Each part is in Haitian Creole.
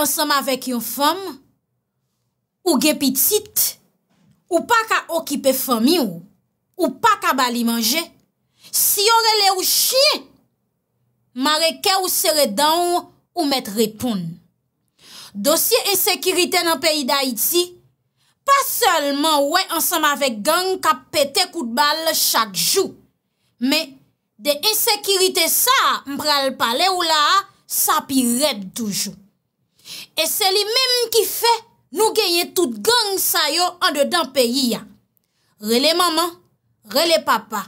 ansanm avèk yon fòm, ou gèpitit, ou pa ka okipe fòmi ou, ou pa ka bali manje, si yon rele ou chye, mareke ou sere dan ou met repoun. Dosye ensekiritè nan peyi da iti, pa sèlman wè ansanm avèk gang ka pète kout bal chak jou, me de ensekiritè sa, mpral pale ou la, sa pi rep toujou. E se li menm ki fe nou genye tout gang sa yo an de dan peyi ya. Rele maman, rele papa,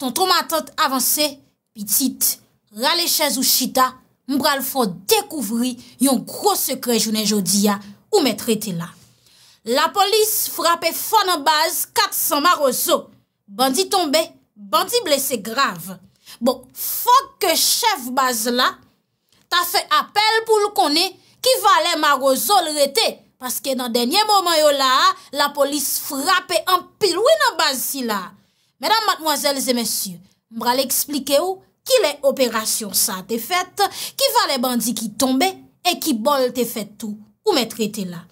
ton ton matante avanse, pitit, rale chez ou chita, mbral fo dekouvri yon kro sekre jounen jodi ya ou metrete la. La polis frape fon an baz kat san mar ozo. Bandi tombe, bandi blese grave. Bon, fok ke chef baz la, ta fe apel pou l konen, Ki va le marozol rete? Paske nan denye momen yo la, la polis frape an pil wè nan bansi la. Mèdam matmoazèl zè mèsyè, mbra le eksplike ou, ki le operasyon sa te fète? Ki va le bandi ki tombe e ki bol te fète ou? Ou mè trete la?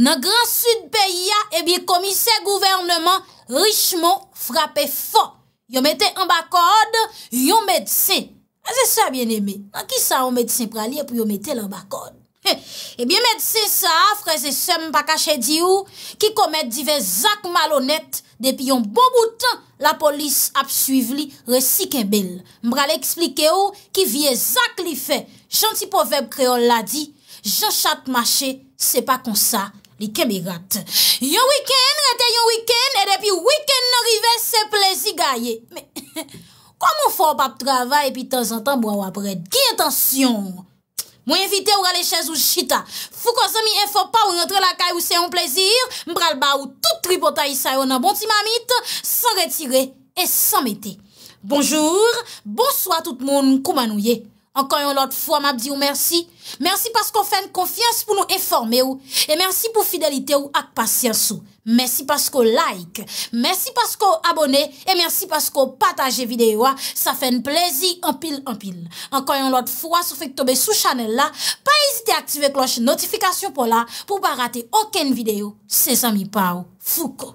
Nan gran sud peyi ya, ebi eh komise gouvernement richmo frape fò. Yo mète an bakode, yo mète sè. E se sa bien eme, an ki sa ou medisen pralye pou yo metel an bakon? E eh bie medisen sa, fre se se mbakache di ou, ki komet di ve zak malonet, depi yon bon boutan la polis ap suive li resike bel. Mbra le eksplike ou ki vie zak li fe, janti poveb kreol la di, jan chat mache, se pa konsa, li kemi rat. Yon wiken, rete yon wiken, e depi wiken norive se plezi gaye. Me, me, me. Kwa moun fò w pa p travay, pi tan san tan mwa w apred. Ki etansyon? Mwen evite w gale chèz ou chita. Fou kwa zemi e fò pa ou rentre la kay ou se yon plezir, mbral ba ou tout tri potay sa yon an bon ti mamit, san retire et san mette. Bonjour, bonsoit tout moun koumanouye. Ankan yon lot fwa mab di ou mersi. Mersi paskou fèn konfians pou nou eforme ou. E mersi pou fidelite ou ak pasyans ou. Mersi paskou like. Mersi paskou abone. E mersi paskou pataje videyo a. Sa fèn plezi anpil anpil. Ankan yon lot fwa sou fèk tobe sou chanel la. Pa ezite aktive kloche notifikasyon pou la. Pou pa rate oken videyo. Se zami pa ou fuko.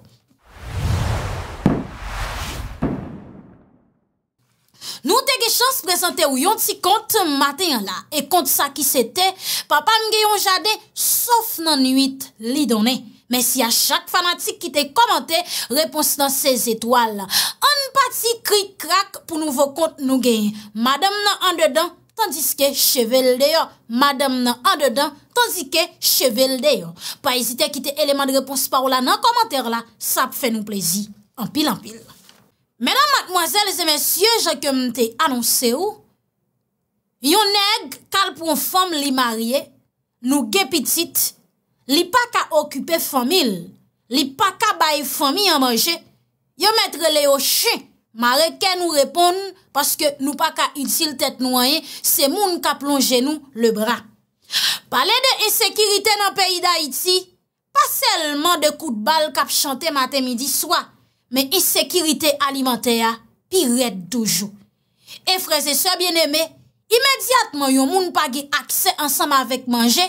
Nou te ge chans prezante ou yon ti kont maten la. E kont sa ki se te, papa mge yon jade, sof nan nuit li donen. Men si a chak fanatik ki te komante, repons nan sez etwal la. An pati krik krak pou nouvo kont nou gen. Madame nan an dedan, tandiske chevel deyo. Madame nan an dedan, tandiske chevel deyo. Pa esite kite eleman de repons pa ou la nan komante la. Sa pfe nou plezi. An pil an pil. Mèdam matmwazèl zè mèsyè, jè kèm te anonsè ou, yon neg kalpon fòm li marye, nou gèpitit, li pa ka okupè fòmil, li pa ka bay fòmi an manje, yon mètre le yo chè, marè kè nou repon, paske nou pa ka itil tèt nouanyen, se moun ka plonjen nou le bra. Palè de esekirite nan peyi da iti, pa selman de kout bal kap chante matè midi swa, men e sekirite alimentè a pi red doujou. E freze se bien eme, imediatman yon moun pa ge akse ansam avek manje,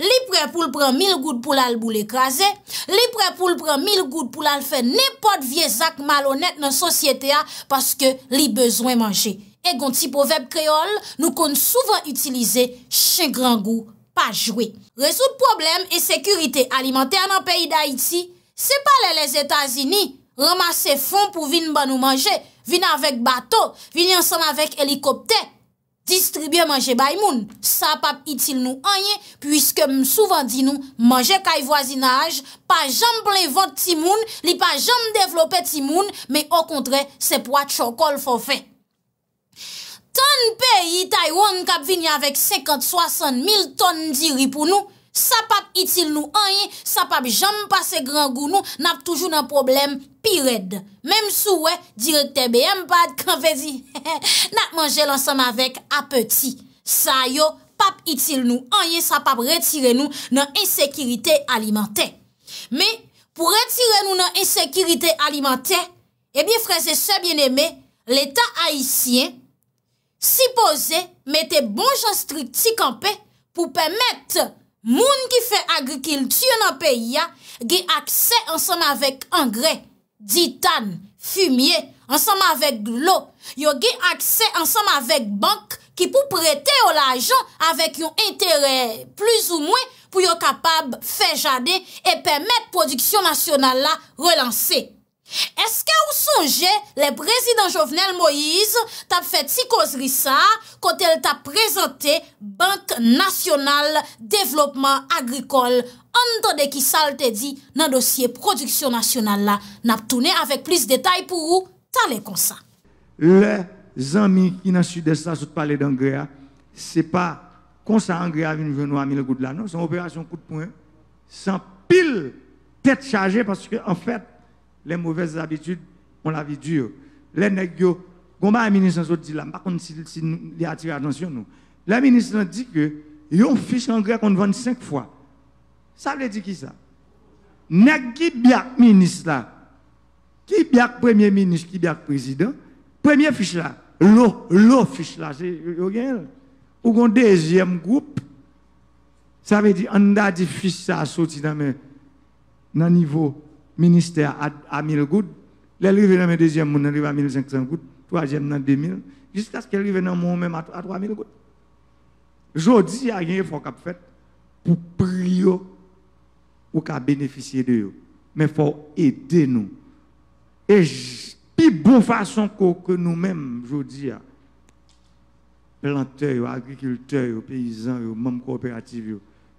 li pre poul pren mil gout pou lal bou le kaze, li pre poul pren mil gout pou lal fe nepot vie zak malonet nan sosyete a paske li bezwen manje. E gonti po vep kreol, nou kon souvan utilize chen gran gout pa jwe. Resout problem e sekirite alimentè an an peyi da iti, se pale le zetazini, ramase fon pou vin ban nou manje, vin avèk bato, vin yansan avèk elikopte, distribye manje bay moun, sa pap itil nou anye, pwiske m souvan di nou manje kay wazinaj, pa jamb le vod ti moun, li pa jamb devlopè ti moun, me o kontre se pwa chokol fò fe. Ton pe itay won kap vin yavek 50-60 mil ton diri pou nou, Sa pap itil nou anye, sa pap jom pa se gran goun nou, nap toujou nan problem pi red. Mem sou we, direk te be mpad, kon vezi, nap manje lansam avek a peti. Sa yo, pap itil nou anye, sa pap retire nou nan insekiritè alimentè. Me, pou retire nou nan insekiritè alimentè, ebi freze se bien eme, l'Etat haisyen, sipoze, mette bon jans trik ti kampe pou pèm mette Moun ki fe agrikil tsyon an peya, ge akse ansanm avèk angrè, ditan, fumye, ansanm avèk lo, yo ge akse ansanm avèk bank ki pou prete yo la ajan avèk yon interè plus ou mwen pou yo kapab fejade e pèmèp produksyon nasyonal la relansè. Est-ce que vous songez, le président Jovenel Moïse, t'a fait si causerie ça, quand elle t'a présenté Banque Nationale Développement Agricole, entre qui ça te dit, dans le dossier production nationale là, n'a tourné avec plus de détails pour vous, comme ça. Les amis qui n'ont sud de ça, sont parlé d'engrais, c'est pas comme ça, engrais a venu nous à 1000 là, non, c'est une opération coup de poing, sans pile tête chargée parce que, en fait, les mauvaises habitudes, on la vie dure. Les nègres, comme un ministre dit là, par contre, s'il y attire attention, nous. Le ministre dit que, ils ont fiche en grec qu'on vend 5 fois. Ça veut dire qui ça? Nèg qui biak ministre là, qui biak premier ministre, qui biak président, premier fiche là, l'eau, l'eau fiche là, c'est, ou un deuxième groupe, ça veut dire, on a dit fiche ça, sorti dans le niveau ministère à, à 1000 gouttes. L'arrivée dans mes deuxième monde dans à 1500 gouttes, troisième dans 2000, jusqu'à ce qu'elle arrive dans mon même à, 3000 gouttes. Jodi, il y a un effort qui fait pour prier ou bénéficier de eux. Mais il faut aider nous. Et plus bonne façon que, nous-mêmes, aujourd'hui, planteurs, agriculteurs, paysans, membres coopératifs,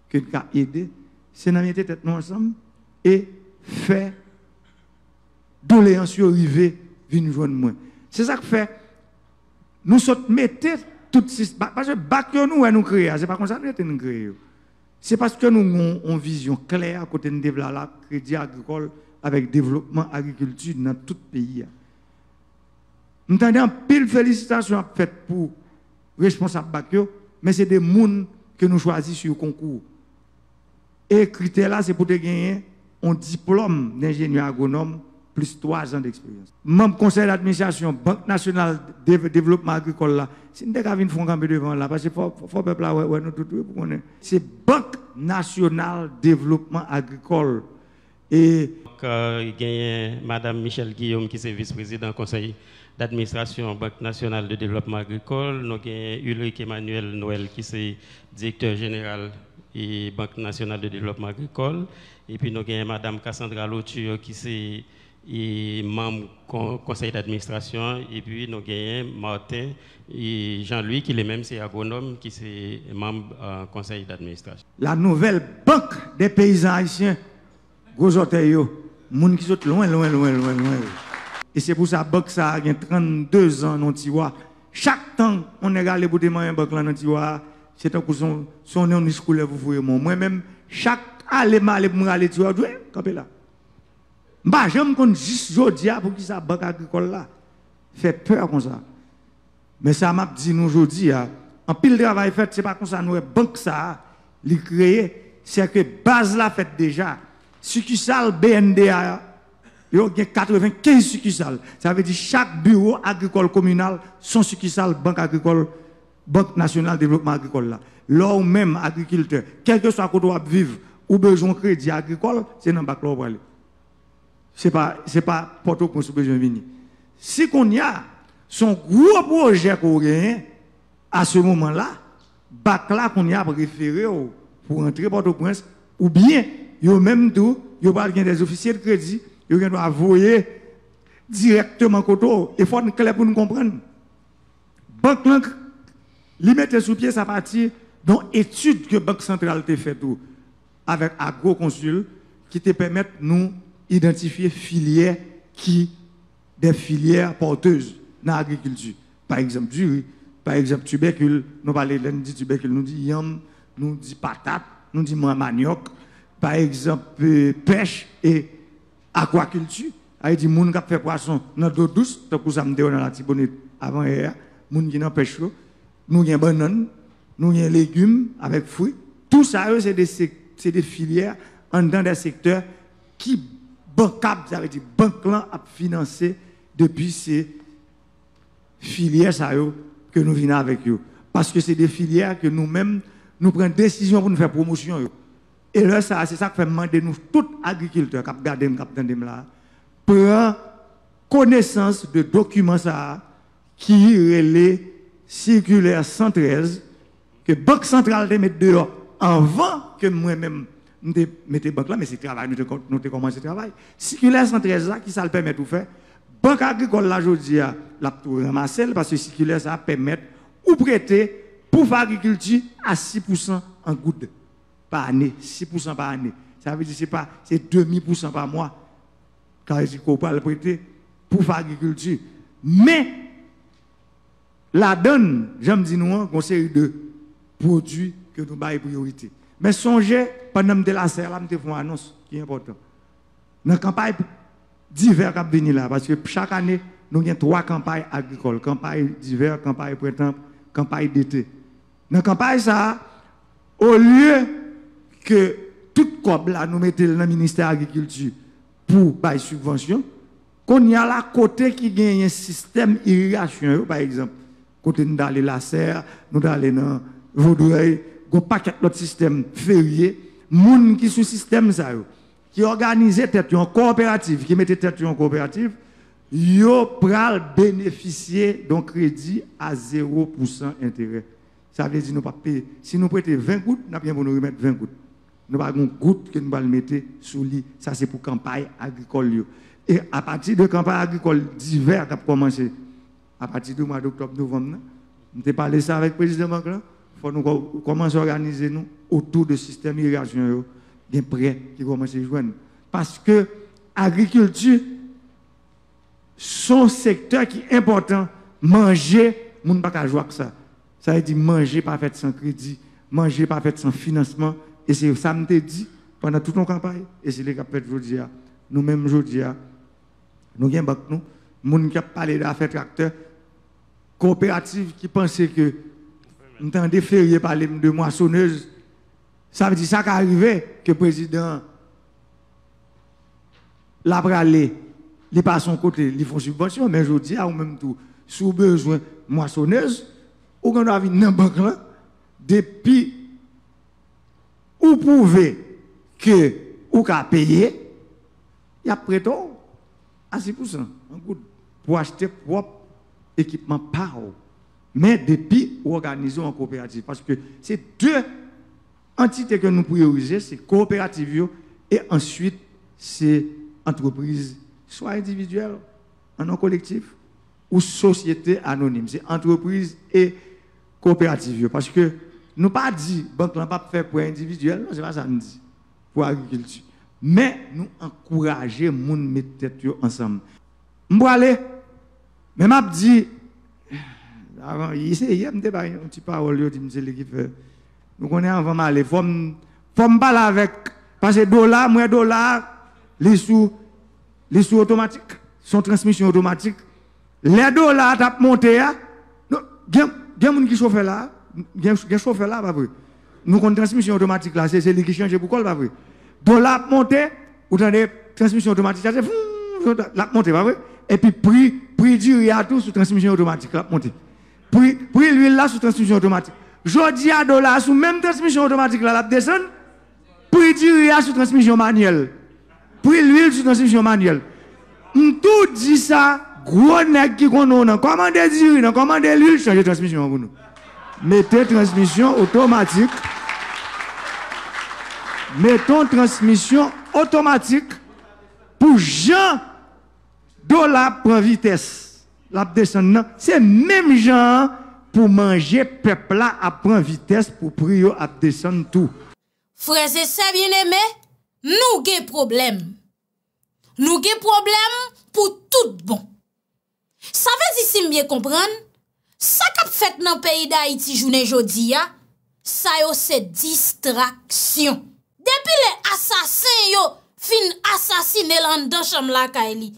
que nous aider, c'est nous mettre tête nous ensemble et fait doléance sur rivé vinn de moi. C'est ça que fait nous sommes mettre tout système parce que bac nous nous créer, c'est pas comme ça nous nous créer. C'est parce que nous avons une vision claire à côté de la crédit agricole avec développement agriculture dans tout le pays. Nous avons pile félicitations faites pour les responsables mais c'est des gens que nous choisissons sur le concours. Et critère là, c'est pour te gagner un diplôme d'ingénieur agronome plus trois ans d'expérience. Même conseil d'administration, Banque nationale de développement agricole là, si nous devons faire un devant là, parce que faut, peuple là, ouais, nous tout, C'est Banque nationale développement agricole. Et. Donc, euh, il y a Madame Michel Guillaume qui est vice-présidente conseil d'administration Banque nationale de développement agricole. Nous avons Ulrich Emmanuel Noël qui est directeur général et Banque nationale de développement agricole. Et puis nous avons Madame Cassandra Loture qui est membre du conseil d'administration et puis nous avons Martin et Jean-Louis qui est même c'est agronome qui est membre du euh, conseil d'administration. La nouvelle banque des paysans haïtiens, gros orteils, moun qui sont loin, loin, loin, loin, loin. Et c'est pour ça que banque ça a 32 ans Chaque temps on est allé pour demander une banque là c'est tant que son, son nom scolaire, vous voyez moi. même chaque aller mal, je aller, tu vois, campé là. Bah, j'aime juste aujourd'hui ah, pour qui ça banque agricole là. Fait peur comme ça. Mais ça m'a dit nous aujourd'hui, ah, en pile travail fait, c'est pas comme ça, nous, banque ça, ah, les créer, c'est que base là fait déjà. Succursale BNDA, il y a 95 succursales. Ça veut dire chaque bureau agricole communal, son succursale banque agricole Banque nationale de développement agricole là. L'homme même agriculteur, quel que soit côté où vivre ou besoin de crédit agricole, c'est dans bac là C'est pas c'est pas porte ou besoin venir. Si qu'on y a son gros projet qu'on rien, à ce moment-là, bac là qu'on y a préféré oh, pour entrer Port-au-Prince ou bien yo même tout, yo pas des officiers de crédit, yo vont envoyer directement côté Il oh, faut que clé pour nous comprendre. Banque Li mette sous pied sa partir dans étude que Banque Centrale a fait tout avec AgroConsul qui te permettent nous identifier filières qui des filières porteuses dans l'agriculture. Par exemple, du riz, par exemple, tubercule, nous parlons de tubercule, nous dit yam, nous dit patate, nous dit manioc, par exemple, euh, pêche et aquaculture. Ah, il dit, gens qui fait poisson dans l'eau douce, tant que ça me dans la tibonite avant hier, gens qui n'en pêche nous avons bananes, nous avons légumes avec fruits. Tout ça, c'est des, des filières en dans des secteurs qui, bancables, ça veut dire banquants financer depuis ces filières ça, que nous venons avec eux. Parce que c'est des filières que nous-mêmes, nous prenons décision pour nous faire promotion. Et là, ça, c'est ça que fait demander nous, tous agriculteurs, qui avoir là, prend connaissance de documents ça, qui relèvent circulaire 113 que Banque centrale de dehors avant que moi-même mettez mette banque là, mais c'est travail, nous avons commencé le travail. Circulaire 113 là, qui ça le permet de faire Banque agricole là, aujourd'hui, l'a tout ramassé parce que circulaire ça permet ou prêter pour faire agriculture à 6% en goutte par année, 6% par année. Ça veut dire que pas, c'est demi pour cent par mois. Car il qu'on pas le prêter pour faire agriculture. Mais la donne, j'aime dire nous, hein, une série de produits que nous avons priorité. Mais songez, pendant que je la serre, une annonce qui est importante. Dans la campagne d'hiver là, parce que chaque année, nous avons trois campagnes agricoles campagne d'hiver, campagne printemps, campagne d'été. Dans la campagne, ça, au lieu que tout le là, nous mette dans le ministère de l'Agriculture pour la subvention, qu'on y a là côté qui gagne un système d'irrigation, par exemple côté nous allons la serre, nous allons dans Vaudreuil, go paquet système système Les gens qui sous système ça, qui organisaient tête en coopérative, qui mettaient tête en coopérative, ils pral bénéficier d'un crédit à 0% intérêt. Ça veut dire nous pas payer. Si nous prêtons 20 gouttes, nous bien pour nous remettre 20 gouttes. Nous pas une goutte que nous allons mettre sous lit. Ça c'est pour campagne agricole. Et à partir de campagne agricole d'hiver qui a commencé à partir du mois d'octobre, novembre, nous avons parlé ça avec le président Macron. Il faut nous commencer à organiser nous autour du système irrigation des prêt qui commence à joindre. Parce que l'agriculture, son secteur qui est important, manger, nous ne pouvons pas jouer avec ça. Ça veut dire manger pas faire sans crédit, manger pas faire sans financement. Et c'est ça que je dit pendant toute notre campagne. Et c'est ce que fait aujourd'hui. Nous-mêmes, aujourd'hui, nous avons nous, nous, nous, nous, pas nous, de faire coopérative qui pensait que m'entendait Ferrier parler de moissonneuse. Ça veut dire ça qui que le président l'a pralé, il pas son côté, il font subvention, mais je dis, en même tout sous besoin moissonneuse, ou on a vu dans banque depuis ou prouver que ou a payer, il y a prêté à 6% pour acheter propre équipement par mais depuis organisé en coopérative. Parce que c'est deux entités que nous priorisons, c'est coopérative et ensuite c'est entreprise, soit individuelle, en non collectif, ou société anonyme. C'est entreprise et coopérative. Parce que nous pas dit, banque n'as pas fait pour individuel, non, c'est pas ça nous dit, pour agriculture. Mais nous encourager les gens à mettre tête ensemble. Nous aller mais m'a dit, avant, il y de pas un petit parole, il dit, l'équipe, euh, nous connaissons avant m'aller, faut me parler avec, parce que dollar, moins dollar, les sous, les sous automatiques, sont transmission automatique, les dollars tap monté, il y a des gens qui chauffent là, il y a là, pas vrai. Nous, une transmission automatique là, c'est lui qui change pourquoi, pas vrai. Dollar monté, ou dans des transmissions automatiques, c'est la montée, pas vrai et puis prix, prix du à tout sous transmission automatique, là, monté. Prix, l'huile là sous transmission automatique. Jodi à dollar sous même transmission automatique là, la descend. Prix du à sous transmission manuelle. Prix l'huile sous transmission manuelle. Tout dit ça, gros nèg qui connaît, comment commandez du Comment des l'huile, changez transmission pour nous. Mettez transmission automatique. Mettons transmission automatique pour gens Yo la pran vites, la pran vites nan, se menm jan pou manje pepla a pran vites pou priyo a pran vites tou. Freze se vye ne me, nou ge problem. Nou ge problem pou tout bon. Sa vez si mbyen kompran, sa kap fet nan peyi da iti jounen jodi ya, sa yo se distraksyon. Depi le asasin yo fin asasin elan dan chanm la ka eli.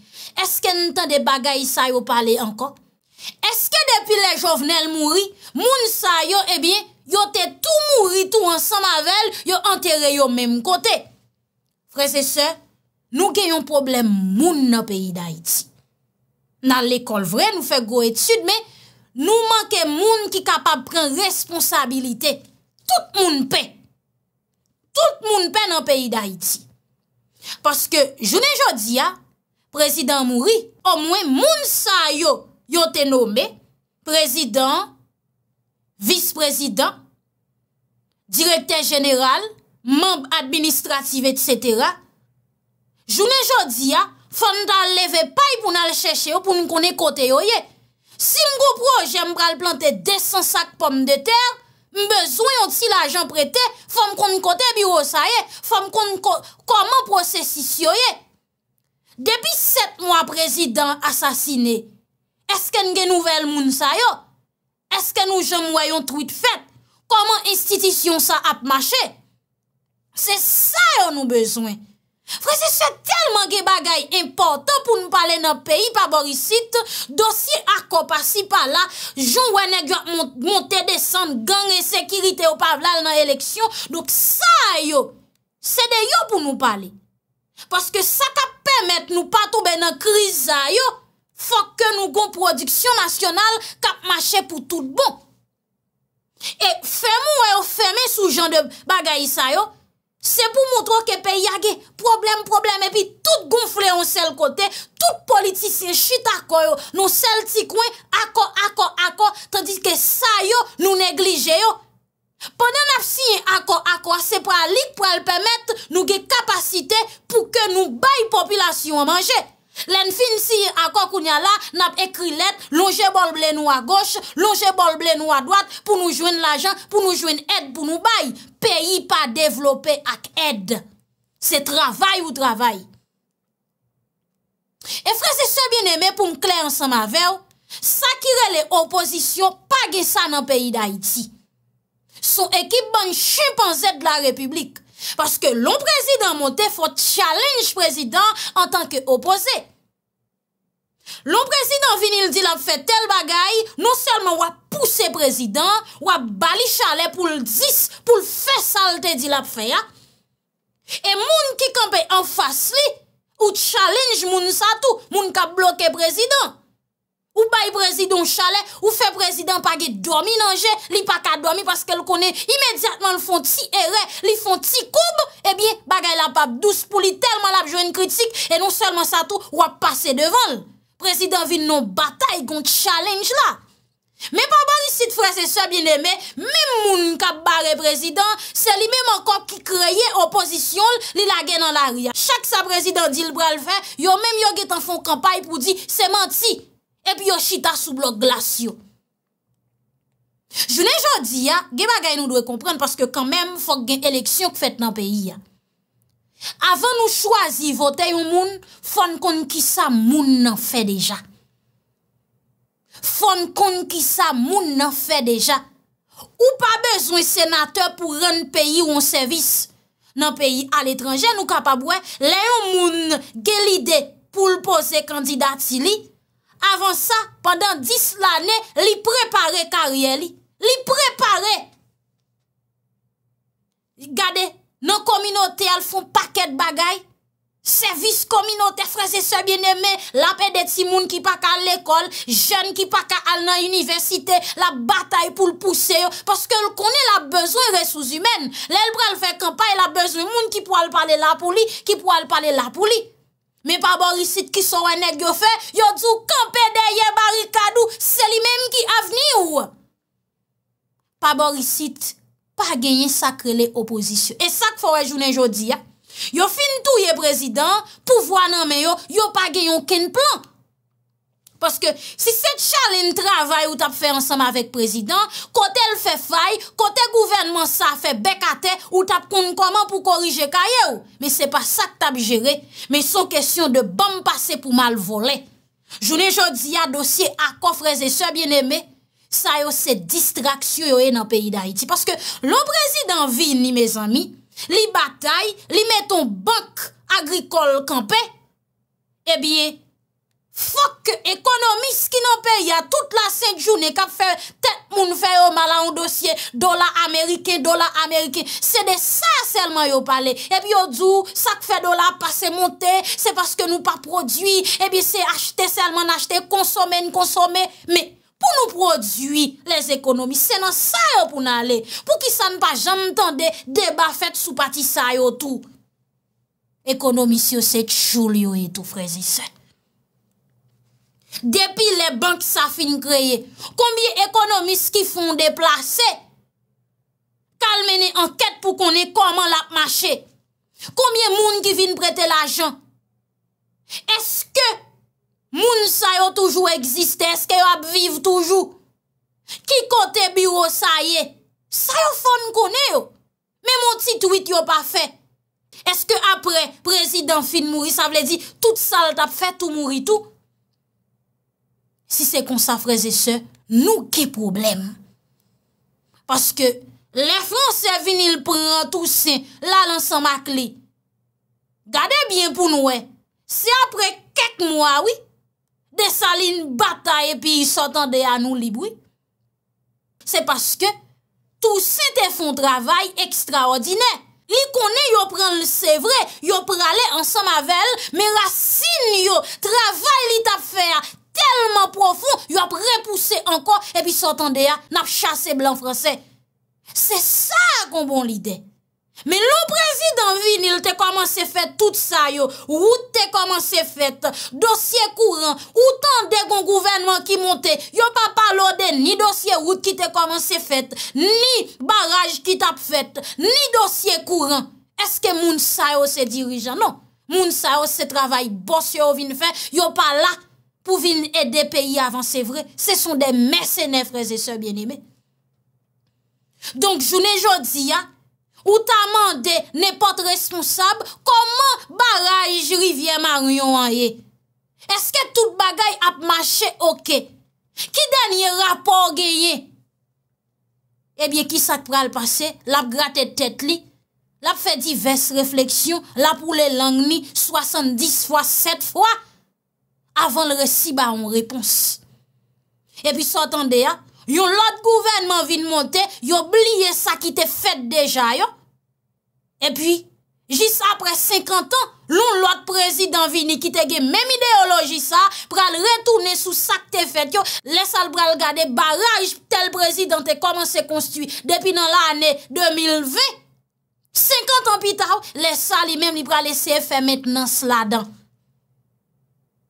Eske nan tan de bagay sa yo pale ankon? Eske depi le jovenel mouri, moun sa yo, ebyen, eh yo te tou mouri tou ansan mavel, yo anterre yo menm kote. Fre se se, nou genyon problem moun nan peyi da iti. Nan lekol vre, nou fek go etud, men nou manke moun ki kapab pren responsabilite. Tout moun pe. Tout moun pe nan peyi da iti. Paske jounen jodi ya, Prezident Mouri, o mwen moun sa yo yo te nome, prezident, vice-prezident, direkter general, membe administratif, etc. Jounen jodi ya, fèm nan leve pay pou nan chèche yo pou nou konen kote yo ye. Si m goupro jèm pral plante 200 sak pomme de ter, m bezwen yon ti la jan prete fèm konen kote biro sa ye, fèm konen koman prosesi si yo ye. Debi 7 mwa prezident asasine, eske nge nouvel moun sa yo? Eske nou jen mwayon truit fèt? Koman institisyon sa ap mache? Se sa yo nou bezwen. Frè se se telman ge bagay important pou nou pale nan peyi pa borisite, dosi akopasi pa la, joun wène gwa monte desan gang e sekirite ou pavlal nan eleksyon, dok sa yo. Se de yo pou nou pale. Paske sa ka Met nou patoube nan kriza yo Fokke nou gon prodiksyon nasyonal Kap mache pou tout bon E femou yo Feme sou jan de bagayisa yo Se pou moutro ke pe yage Problem problem epi Tout gonfle an sel kote Tout politisyen chit akoy yo Nou sel ti kwen akon akon akon Tandis ke sa yo nou neglije yo Pwè nan ap siye akor akor, sepwa lik pou el pèmèt nou ge kapasite pou ke nou bay populasyon manje. Len fin siye akor koun ya la, nan ap ekri let, longe bol blè nou a goch, longe bol blè nou a dwat pou nou jwen l'ajan, pou nou jwen ed pou nou bay. Peyi pa devlopè ak ed. Se travay ou travay. E fre se se bin eme pou mkle ansan ma vew, sakire le oposisyon pa ge sa nan peyi da iti. Sou ekip ban chimpanzèd la republik. Paske lon prezident monte fò challenge prezident an tanke opose. Lon prezident vinil dil ap fè tel bagay, non selman wap pousse prezident, wap bali chale pou l'dis, pou l'fè salte dil ap fè ya. E moun ki kampe an fas li, ou challenge moun sa tou, moun kap bloke prezident. Ou bay prezidon chale, ou fe prezidon pa ge domi nanje, li pa ka domi paske l konen imediatman l fon ti ere, li fon ti koube, ebyen bagay la pap douz pou li telman lap jwen kritik, e non selman sa tou wap pase devan. Prezidon vin non bata yon challenge la. Men pa bari si te frese se bieneme, men moun kap bare prezidon, se li men man kop ki kreye opozisyon li la gen nan la ria. Chak sa prezidon di l bral fe, yo men yon ge tan fon kampay pou di se manti. epi yo chita sou blok glasyon. Jounen jodi ya, ge bagay nou dwe kompren paske kanmem fok gen eleksyon k fèt nan peyi ya. Avan nou chwazi vote yon moun, fon kon ki sa moun nan fè deja. Fon kon ki sa moun nan fè deja. Ou pa bezwen senateur pou ren peyi ou an servis nan peyi al etranjen ou kapabwe, le yon moun gelide pou l'pose kandidatili, avan sa, padan dis l'anè, li prepare karyè li. Li prepare! Gade, nan kominote al fon pakèd bagay. Servis kominote, freze se bienemè, la pe de ti moun ki pakal l'ekol, jen ki pakal al nan universite, la batay pou l'pouseyo, paske l konè la bezwen resouz imen. Lèl bral fè kampay, la bezwen moun ki pou al pale la pou li, ki pou al pale la pou li. Men pa borisit ki sou enek yo fe, yo djou kampede ye barikadou, se li menm ki avni ou. Pa borisit, pa genyen sakre le oposisyon. E sak fwore jounen jodi ya. Yo fin tou ye prezident, pouvoan nan men yo, yo pa genyon ken plank. Paske si set chalene travay ou tap fè ansam avèk prezidant, kote l fè fay, kote gouvernement sa fè bekate, ou tap koun koman pou korije kaye ou. Me se pa sa t'abjere, me son kesyon de bam pase pou mal vole. Jounen jodi ya dosye akofreze se bieneme, sa yo se distraksyon yo e nan peyi da iti. Paske lo prezidant vi ni me zami, li batay, li meton bank agrikol kampe, e eh biye... Fok ekonomis ki nan pe, ya tout la senjou ne kap fe, tet moun fe yo malan ou dosye, dola amerike, dola amerike, se de sa selman yo pale, e bi yo djou, sak fe dola pase monte, se paske nou pa produi, e bi se achte selman achte, konsome, konsome, me pou nou produi les ekonomis, se nan sa yo pou nan ale, pou ki san pa jan entende, deba fet sou pati sa yo tou, ekonomis yo se chou liyo yi tou frezi set, Depi le bank sa fin kreye, konbye ekonomis ki fon deplase? Kal mene anket pou konne koman la pmache? Konbye moun ki vin prete la jan? Eske moun sa yo toujou eksiste? Eske yo ap viv toujou? Ki kote biro sa ye? Sa yo fon konne yo? Me moun titwit yo pa fe? Eske apre prezident fin mouri, sa vle di tout sal tap fe tou mouri tou? Si se kon sa freze se, nou ki problem. Paske, le franse vinil pran tout se, la lan sa makli. Gade bien pou noue, se apre ket mwa, oui, de sa lin bata e pi y sotande a nou li bwi. Se paske, tout se te fon travay ekstraordinè. Li konen yo pran le se vre, yo pran le an sa mavel, me la sin yo, travay li tap fè a. telman profoun, yo ap repousse ankon, epi sotan deya, nap chase blan franse. Se sa kon bon lide. Men lo prezident vinil te komanse fet tout sa yo, wout te komanse fet, dosye kouran, woutan dey kon gouvenman ki monte, yo pa palode ni dosye wout ki te komanse fet, ni baraj ki tap fet, ni dosye kouran. Eske moun sa yo se dirijan? Non. Moun sa yo se travay, bosse yo vin fe, yo pa lak, pou vin e de peyi avan se vre, se son de mersenev reze se bienime. Donk jounen jodi ya, ou ta mande ne pot responsab, koman baraj rivye maryon an ye? Eske tout bagay ap mache okey? Ki denye rapor geye? Ebyen eh ki sa pral pase, lap gratet tet li, lap fe divers refleksyon, lap ou le lang ni, swasand dis fwa set fwa, avan le resi ba an repons. E pi sotande ya, yon lot gouvernement vin monte, yon blye sa ki te fet deja yo. E pi, jis apre 50 an, lon lot prezident vin, ni kitege men ideoloji sa, pral retoune sou sa ki te fet yo, lesal pral gade baraj tel prezident te koman se konstu depi nan la ane 2020. 50 an pi ta, lesal li men li pral lese fe maintenant sladan.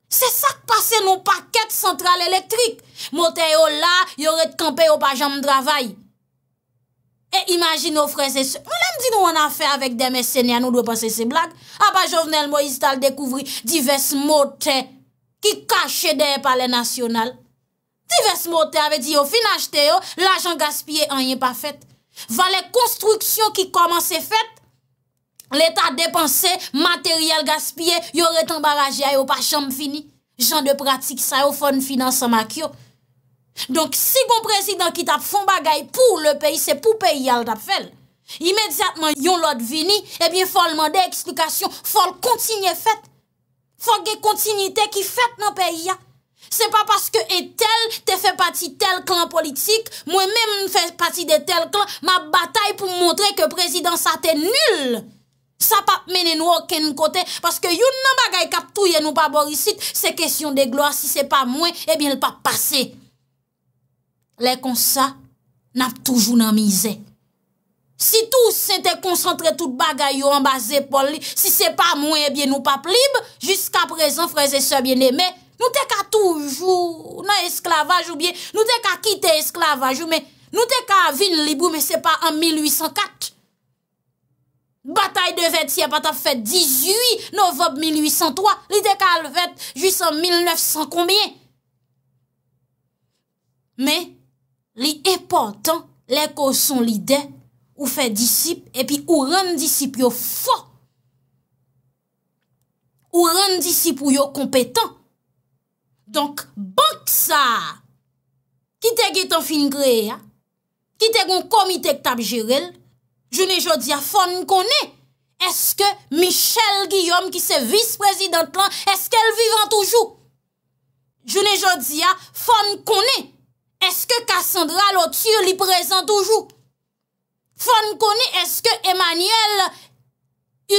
Se sak pase nou paket sentral elektrik. Mote yo la, yo ret kampe yo pa janm dravay. E imajin nou freze se. Mou lèm di nou an a fe avèk deme sènyan nou dwe pase se blag. Aba ah jovnel Moïse tal dekouvri divers mote ki kache dey palè nasyonal. Divers mote avè di yo finajte yo, l'ajan gaspye an yè pa fèt. Valè konstruksyon ki koman se fèt. Leta depanse, materyal gaspye, yon reten baraje a yo pa chanm fini. Jan de pratik sa yo fon finansan mak yo. Donk si bon prezident ki tap fon bagay pou le peyi, se pou peyi al tap fel. Imediatman yon lot vini, ebyen eh fol mande eksplikasyon, fol kontinye fet. Fol gen kontinite ki fet nan peyi ya. Se pa paske etel, te fe pati tel klan politik, mwen men fe pati de tel klan, ma batay pou montre ke prezident sa te nul. Sa pap menen nou aken nou kote, paske yon nan bagay kap touye nou pap borisit, se kesyon de gloa, si se pa mwen, ebyen l pap pase. Le konsa, nap toujou nan mize. Si tou se te konsantre tout bagay yo an bazepol li, si se pa mwen, ebyen nou pap libe, jiska prezon freze se biene. Me, nou te ka toujou nan esklavaj ou bien, nou te ka kite esklavaj ou men, nou te ka vin li bou, me se pa an 1804. Batay de vet si apat ap fet 18 novem 1803, li dekal vet jis an 1900 konbyen. Me, li epotan, le ko son li de ou fe disip epi ou ren disip yo fwa. Ou ren disip yo kompetan. Donk, bank sa. Kite ge tan fin gre ya, kite gon komitek tab jerel, Jounè jò di a fon konè, eske Michel Guillaume ki se vice-president lan, eske el vivan toujou? Jounè jò di a fon konè, eske Kassandra lò tsyur li prezen toujou? Fon konè eske Emmanuel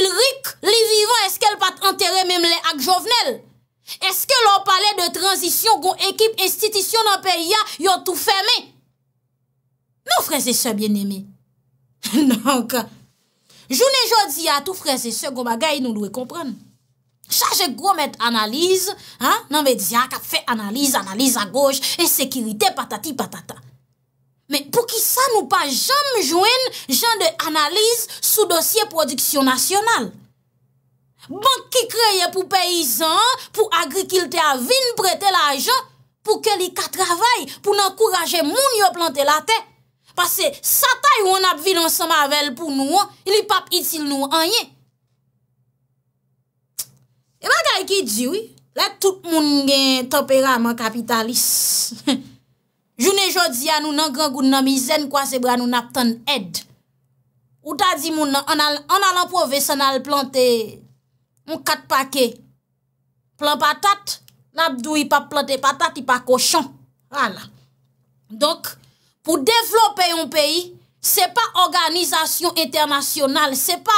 Ulrich li vivan, eske el pat enterre mem le ak jovenel? Eske lò pale de transisyon gò ekip estitisyon an periya yon tou fèmè? Nou freze se bienemè, Nank, non, jounen jodi a tou frez e se gomaga e nou lou e kompran. Chaje gomet analiz, nanbe diyan ka fe analiz, analiz a goj, e sekirite patati patata. Men pou ki sa nou pa jam jwen jan de analiz sou dosye prodiksyon nasyonal. Bank ki kreye pou peyizan, pou agrikilte a vin, prete la jan, pou ke li ka travay, pou nankouraje moun yo plante la ten. Pase satay ou an ap vil an sama vel pou nou an, ili pap itil nou an ye. E magay ki diwi, la tout moun gen topera man kapitalis. Jounen jodi an nou nan gangoun nan mizen kwa sebra nou nap ton ed. Ou ta di moun an alan pou ve san al plante moun kat pake. Plan patat, lap dou yi pap plante patat yi pa koshan. Ala. Dok, Pou devlope yon peyi, se pa organizasyon eternasyonal, se pa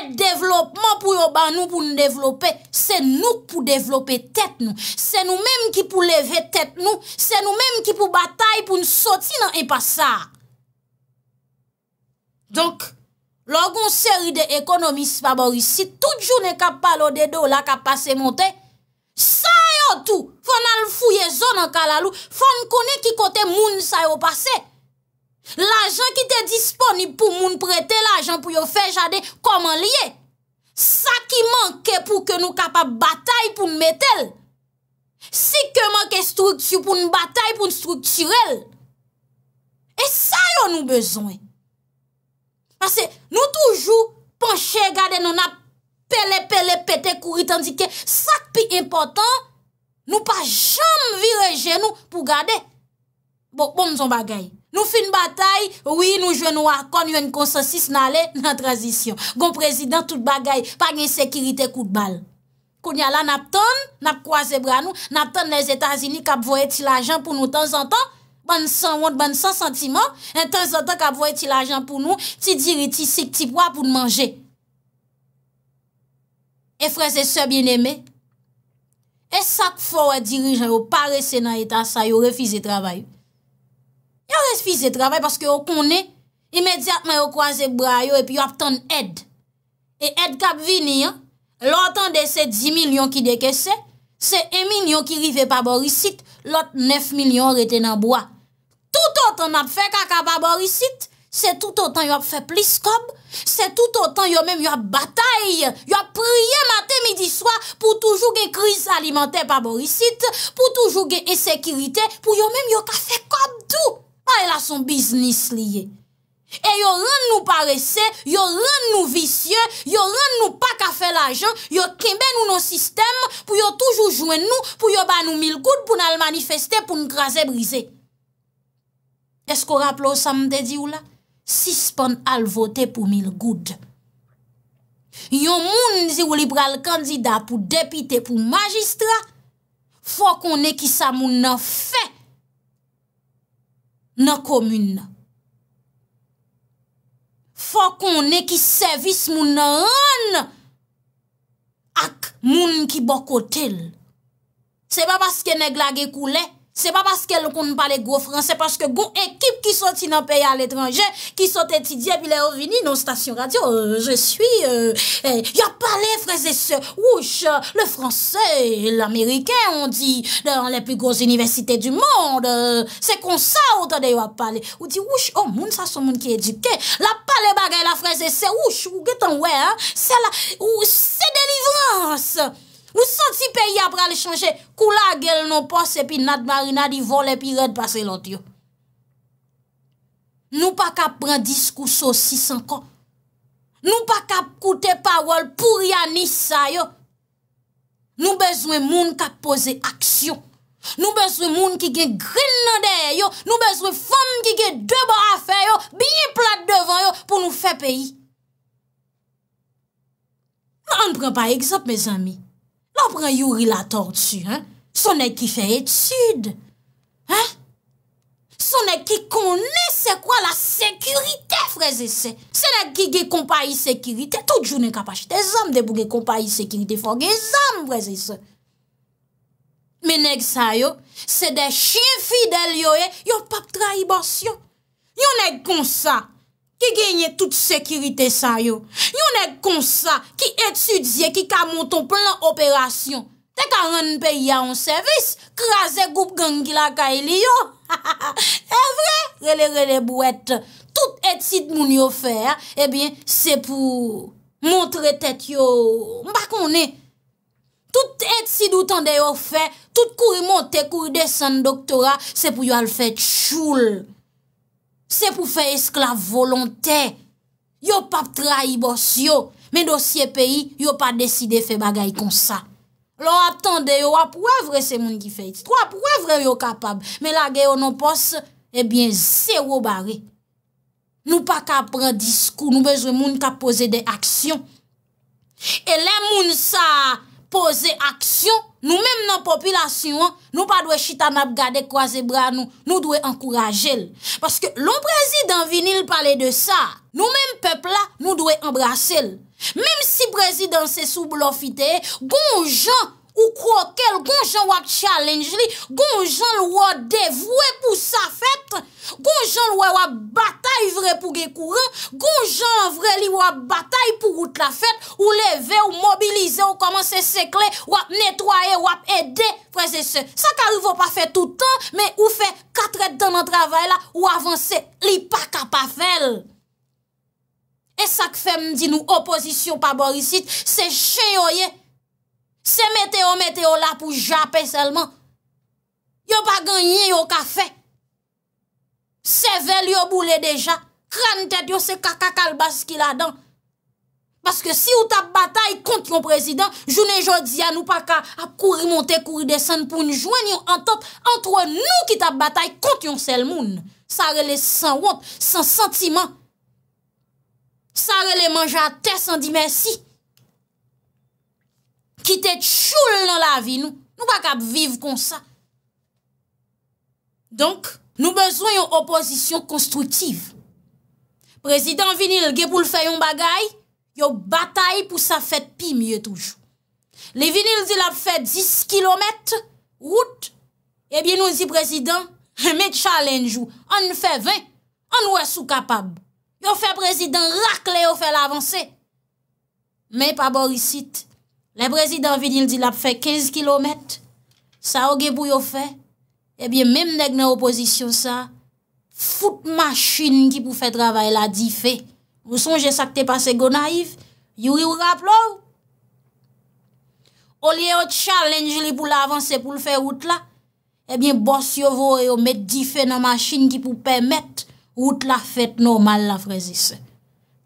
et devlopman pou yon ban nou pou nou devlope, se nou pou devlope tet nou. Se nou menm ki pou leve tet nou, se nou menm ki pou batay pou nou soti nan e pa sa. Donk, logon seri de ekonomis pabori, si tout jou ne kap pa lo de do la kap pa se monte, sa yon. Fon al fouye zon an kalalou Fon konen ki kote moun sa yo pase L ajan ki te disponib pou moun prete l ajan pou yo fe jade koman liye Sa ki manke pou ke nou kapap batay pou mwetel Si ke manke struktu pou mw batay pou mw strukturel E sa yo nou bezon Pase nou toujou panche gade non ap pele pele pete kouri Tandike sak pi importan Nou pa jom vir reje nou pou gade. Bon, bon zon bagay. Nou fin batay, oui, nou jwen nou akon, yon konsensis nan le nan transisyon. Gon prezident tout bagay, pa gen sekirite kout bal. Koun yala nap ton, nap kwa ze brano, nap ton les Etats-Unis kap voye ti la jen pou nou tan zan ton, ban san wot, ban san sentiman, tan zan ton kap voye ti la jen pou nou, ti diri ti sik, ti pwa pou nou manje. E fran se se bin eme, E sak fò wè dirijan wè pa rese nan etas sa yo refize travay. Yo refize travay paske yo konè imediatman yo kwaze bra yo e pi yo ap ton ed. E ed kap vini an, lò tan de se 10 milyon ki deke se, se 1 e milyon ki rive pa borisit, lò 9 milyon rete nan bwa. Toutot an ap fe kaka pa borisit. Se tout otan yo ap fe plis kob, se tout otan yo men yo ap batay, yo ap priye matè midi swa pou toujou gen kriz alimentè pa borisit, pou toujou gen esekirite, pou yo men yo ka fe kob dou. A, el a son biznis liye. E yo ren nou paresè, yo ren nou visye, yo ren nou pa ka fe lajan, yo kemen nou nou sistem, pou yo toujou jwen nou, pou yo ban nou mil kout, pou nan lmanifeste, pou nou krasè brise. Esko rap la ou sa mde di ou la? Sispon al vote pou mil goud. Yon moun zi ou liberal kanzida pou depite pou magistra, fò kon ne ki sa moun nan fe nan komoun nan. Fò kon ne ki servis moun nan an ak moun ki bokotel. Se ba baske neg lage koule, Se pa paske lou kon pale go fran, se paske go ekip ki sot in apaya al etranje, ki sot etidye, pi le ou vini nou stasyon radyo. Euh, je suis, euh, eh, yo pale freze se. Wouche, le franse, l'ameriken, on di, nan le pi gos universite du moun, se konsa ou tade yo pale. Ou di wouche, ou oh, moun sa son moun ki eduke. La pale bagay la freze se, wouche, ou getan wè, se la, ou se delivrance. Ou sot si peyi apre ale chanje, kou la gel nou pos e pi nat marina di vol e pi red pase lont yo. Nou pa kap pran diskou so 600 kon. Nou pa kap koute parol pou ryanisa yo. Nou bezwe moun kap pose aksyon. Nou bezwe moun ki gen grin nan dey yo. Nou bezwe fom ki gen deban afe yo. Biye plat devan yo pou nou fe peyi. An pren pa eksept me zami. Lopren yuri la tortu, son ek ki fe etude. Son ek ki kone se kwa la sekurite freze se. Son ek ki ge kompa yi sekurite. Tout jounen kapache de zanm de bo ge kompa yi sekurite for ge zanm freze se. Menek sa yo, se de shin fidel yo e, yo pap traibasyon. Yon ek konsa. Ki genye tout sekirite sa yo. Yon e konsa ki etudye ki ka monton plan operasyon. Te ka ren pe ya an servis. Kraze goup gen gila ka ili yo. E vre, rele rele bou ete. Tout etid moun yo fè, ebyen eh se pou montre tèt yo. Mbak moun e. Tout etid ou tan de yo fè, tout kuri montè, kuri desen doktora, se pou yo al fè choul. Se pou fe esklav volontè. Yo pa trahibos yo. Men dosye peyi, yo pa deside fe bagay kon sa. Lo atende, yo ap wèvre se moun ki fe iti. Yo ap wèvre yo kapab. Men la geyo nan pos, ebyen eh se wou bare. Nou pa kapre diskou, nou bezwe moun kap pose de aksyon. E lè moun sa... pose aksyon, nou mèm nan popilasyon, nou pa dwe chitanap gade kwa ze bra nou, nou dwe ankourajel. Paske loun prezid an vinil pale de sa, nou mèm pepla nou dwe embrasel. Mèm si prezid an se sou blofite, goun jan Ou krokel, gonjan wak chalenge li, gonjan wak devwe pou sa fèt, gonjan wak batay vre pou ge kouran, gonjan vre li wak batay pou gout la fèt, ou leve, ou mobilize, ou komanse sekle, wap netwaye, wap ede, prese se. Sak ari wap pa fè toutan, men ou fè katred dan an travay la, wap avanse li pa kapa fèl. E sak fèm di nou opozisyon pa borisit, se chen yo ye, Se meteo, meteo la pou japer selman. Yo pa ganyen yo kafe. Se vel yo boule deja. Kran tet yo se kakakal bas ki la dan. Paske si yo tap batay kont yon prezident, jounen jodi an ou pa ka ap kouri monte, kouri desen, pou nou jwen yon antop, antwen nou ki tap batay kont yon sel moun. Sa rele san wop, san sentiman. Sa rele manja te san di mersi. ki te tchoul nan la vi nou. Nou bak ap viv kon sa. Donk, nou bezon yon opozisyon konstrutiv. Prezident vinil ge pou l fe yon bagay, yo batay pou sa fet pi mye toujou. Le vinil di la fet 10 kilometre, wout, ebi nou di prezident, me chalenjou, an fe 20, an wè sou kapab. Yo fe prezident, rak le yo fe l avanse. Men pa borisit, Le prezident vinil di la pou fè 15 km, sa ou gen pou yo fè, ebyen eh menm neg nan opozisyon sa, fout machin ki pou fè dravay la di fè. Ou sonje sa kte pase go naif, yuri ou rap lou? Oliye ou e challenge li pou la avanse pou l fè out la, ebyen eh bors yo vò e yo met di fè nan machin ki pou pè met out la fèt normal la prezisyon.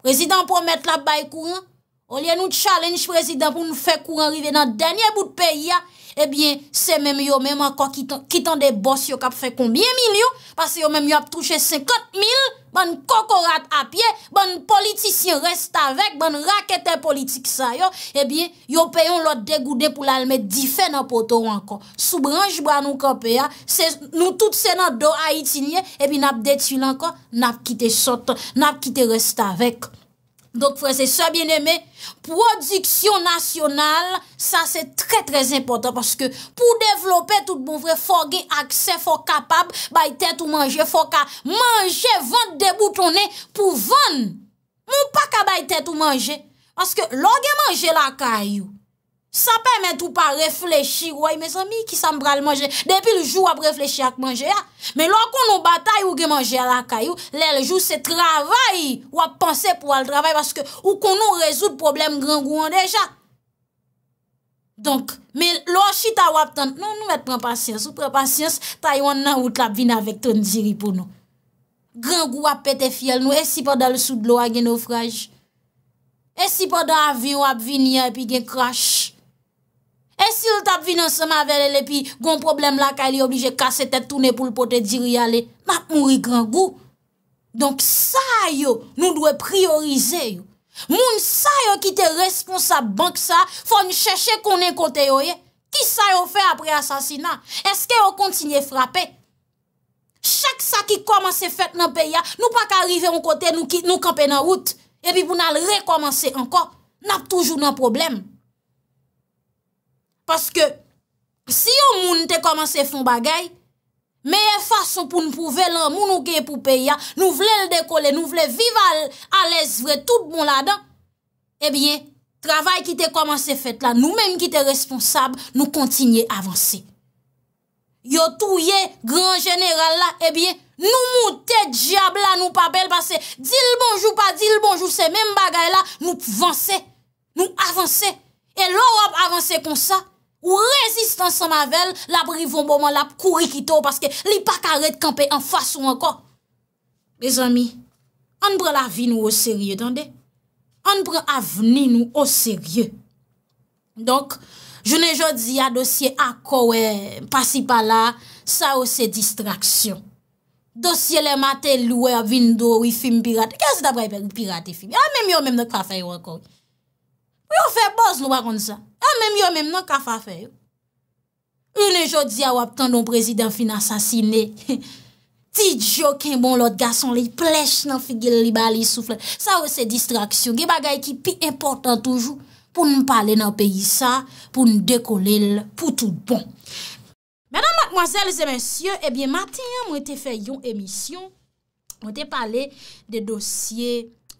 Prezident pou met la bay kouan, Olè nou challenge prezident pou nou fè kou anrive nan denye bout peyi ya. Ebyen, eh se mèm yo mèm anko kitan de bors yo kap fè konbyen mil yo. Pase yo mèm eh yo ap touche 50 mil. Ban kokorat apye, ban politisyen resta vek, ban rakete politik sa yo. Ebyen, yo peyon lòt degoude pou lalme difè nan poto wanko. Sou branj bra nou kap e ya. Se nou tout sè nan do a itinye, epi nap detu lanko, nap kite sotan, nap kite resta vek. Produksyon nasyonal sa se tre tre impotant Paske pou devlopè tout bon vre Fò gen akse fò kapab baytè tou manje Fò ka manje vant de boutonè pou vant Moun pa ka baytè tou manje Paske lò gen manje la kayou Sa pè met ou pa reflechir woy, mè san mi ki sa mbral manje. Depi lè jou wap reflechir ak manje ya, mè lo kon nou batay ou gen manje alakay ou, lè lè jou se travay, wap panse pou al travay, wap panse pou al travay, wè se kon nou rezo problem oukou an deja. Donk, mè lò chita wap tant nou, nou mèt prempasyans, ou prepasyans ta yon nan ou tlab vin avèk ton ziri pou nou. Oukou ap pète fiel nou, e si pa da lè sou blou agen wafraj, e si pa da avyon wap vin yon, epi gen krasj, E si l tap vinansman vele le pi, goun problem la ka li oblije kase tete toune pou l pote diri ale, map mouri gran gou. Donk sa yo nou dwe priorize yo. Moun sa yo ki te responsab bank sa, foun cheshe konen kote yo ye. Ki sa yo fe apre asasina? Eske yo kontinye frape? Chak sa ki komanse fet nan peya, nou pa ka rive an kote nou kampe nan wout. E pi pou nan rekomansen anko, nap toujou nan probleme. Parce que si on moun te commence à faire bagay, meilleure façon pour nous prouver l'amour nous gagne pour payer, nous voulons le décoller, nous voulons vivre à l'aise, vrai tout bon là-dedans, eh bien, travail qui te commence à faire là, nous-mêmes qui te responsables, nous continuons à avancer. Yo touye grand général là, eh bien, nous moutons diable là, nous pas belle parce que dis le bonjour, pas dis le bonjour, c'est même bagay là, nous avançons, nous avançons. Et l'Europe avance comme ça. Ou rezistan sa mavel, la privon bomon la kou rikito paske li pa karet kampe an fason anko. Bez ami, an bre la vi nou o serye, dande? An bre aveni nou o serye. Donk, jounen jodi a dosye akowe, pasi pa la, sa ou se distraksyon. Dosye le mate loue avindo wifim pirate. Kè se dabre yon pirate? A menm yon menm de kafay wakon. Yon fè boz nou wakon sa. Yon menm yon menm nan kafa feyo. Yon ne jodi a wap tan don prezident fin asasine. Tit jokin bon lot gason li plech nan figil li bali soufle. Sa ou se distraksyon. Ge bagay ki pi important toujou pou nou pale nan peyi sa. Pou nou dekole l pou tout bon. Madame, mademoiselles et messieurs. Ebyen eh matin, mwen te fe yon emisyon. Mwen te pale de dosye...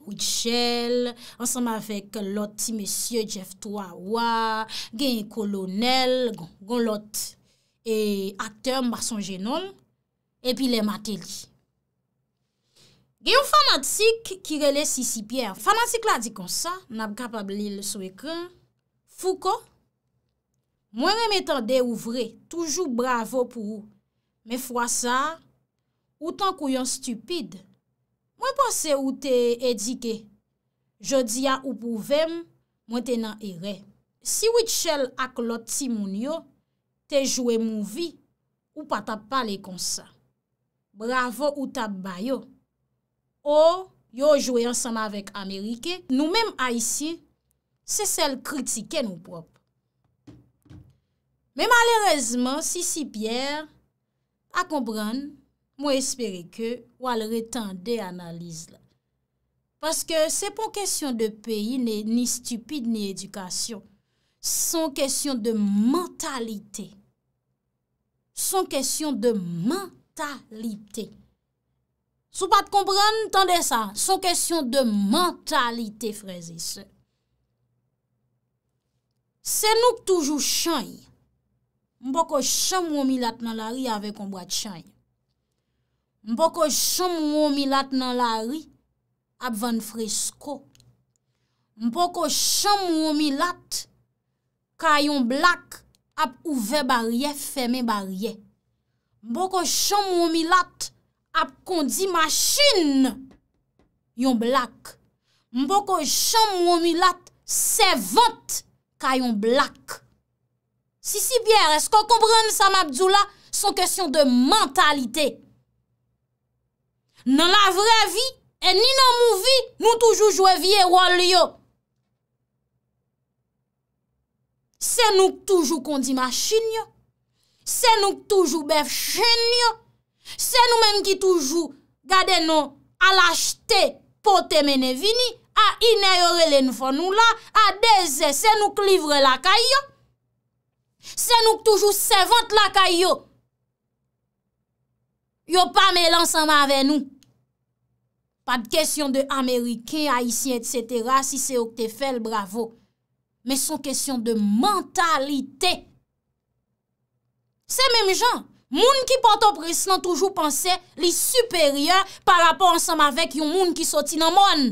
Wichelle, ansanm avek loti Monsieur Jeff Toiwa, gen yon kolonel, gon loti, e, akte mba son genom, epi le materi. Gen yon fanatik ki rele Sisi Pierre. Fanatik la di kon sa, mna b kapab li l sou ekran, fou kon, mwen reme tan de ouvre, toujou bravo pou ou, men fwa sa, outan kou yon stupide, Mwen panse ou te edike, jodi a ou pouvem, mwen tenan ere. Si wichel ak loti moun yo, te jowe mouvi, ou pa tap pale konsa. Bravo ou tap bayo. Ou, yo jowe ansama vek Amerike, nou menm a isi, se sel kritike nou prop. Men malerezman, si si pier, a kompran, Mwen espere ke wale retande analize la. Paske se pon kesyon de peyi, ni stupide, ni edukasyon. Son kesyon de mentalite. Son kesyon de mentalite. Sou pat kompran, tende sa. Son kesyon de mentalite, freze se. Se nouk toujou chanyi. Mbok o chanyi mwomilat nan la ri ave konbwa chanyi. Mpoko chan mwomilat nan la ri ap van fresko. Mpoko chan mwomilat ka yon blak ap ouve barye, feme barye. Mpoko chan mwomilat ap kondi maschine yon blak. Mpoko chan mwomilat se vant ka yon blak. Sisi biyèr, esko kompren Samabdjoula son kèsyon de mentalite. Nan la vre vi, e ni nan mou vi, nou toujou jwe viye walyo. Se nouk toujou kondi machin yo, se nouk toujou bev chen yo, se noumen ki toujou gade nou alachte pote mene vini, a inayore len fonou la, a deze se nouk livre lakay yo, se nouk toujou se vant lakay yo, Yo pa mè lan sanman avè nou. Pa d'kèsyon de Amerike, Haitien, etc. Si se ok te fèl, bravo. Mè son kèsyon de mentalite. Se mèm jan, moun ki pote presnan toujou panse li supèryen par rapport ansanman vek yon moun ki soti nan moun.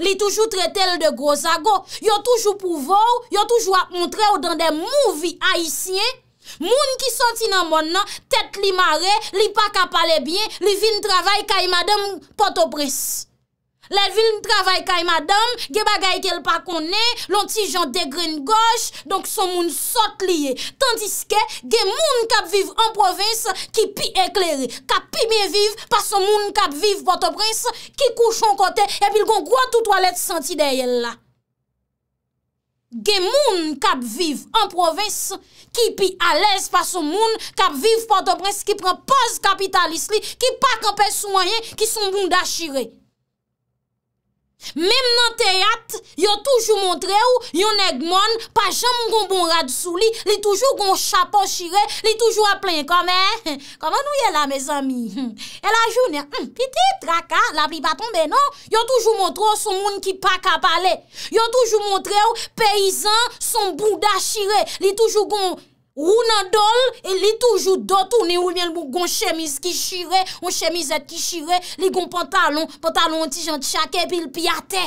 Li toujou trete l de grozago. Yo toujou pouvò, yo toujou ap montre ou dan de mouvi Haitien. Moun ki soti nan moun nan, tèt li mare, li pa kap alebyen, li vin travay kay madam potopris. Le vin travay kay madam, ge bagay ke l pa konen, lonti jan degren goch, donk son moun soti liye. Tanti ske, ge moun kap viv an provins ki pi ekleri, kap pi miye viv, pa son moun kap viv potopris, ki kouchon kote, epil kon kwa tout wale ti soti deyel la. Gen moun kap viv an provins, ki pi alez pa sou moun, kap viv Port-au-Prince, ki pren poz kapitalist li, ki pak an pes sou mayen, ki sou moun da shire. Mem nan teyat, yo toujou montre ou, yon egmon, pa jam goun bon rad sou li, li toujou goun chapo shire, li toujou ap plen kame. Kame nou ye la, me zami? E la joun, yon, piti, traka, la pri batonbe, non? Yo toujou montre ou, son moun ki pa kapale. Yo toujou montre ou, peyizan, son bouda shire, li toujou goun... Ou nan dol, e li toujou dot ou ne ou li el moun goun chemise ki chire, goun chemise et ki chire, li goun pantalon, pantalon ti jan tchake, pil pi ate.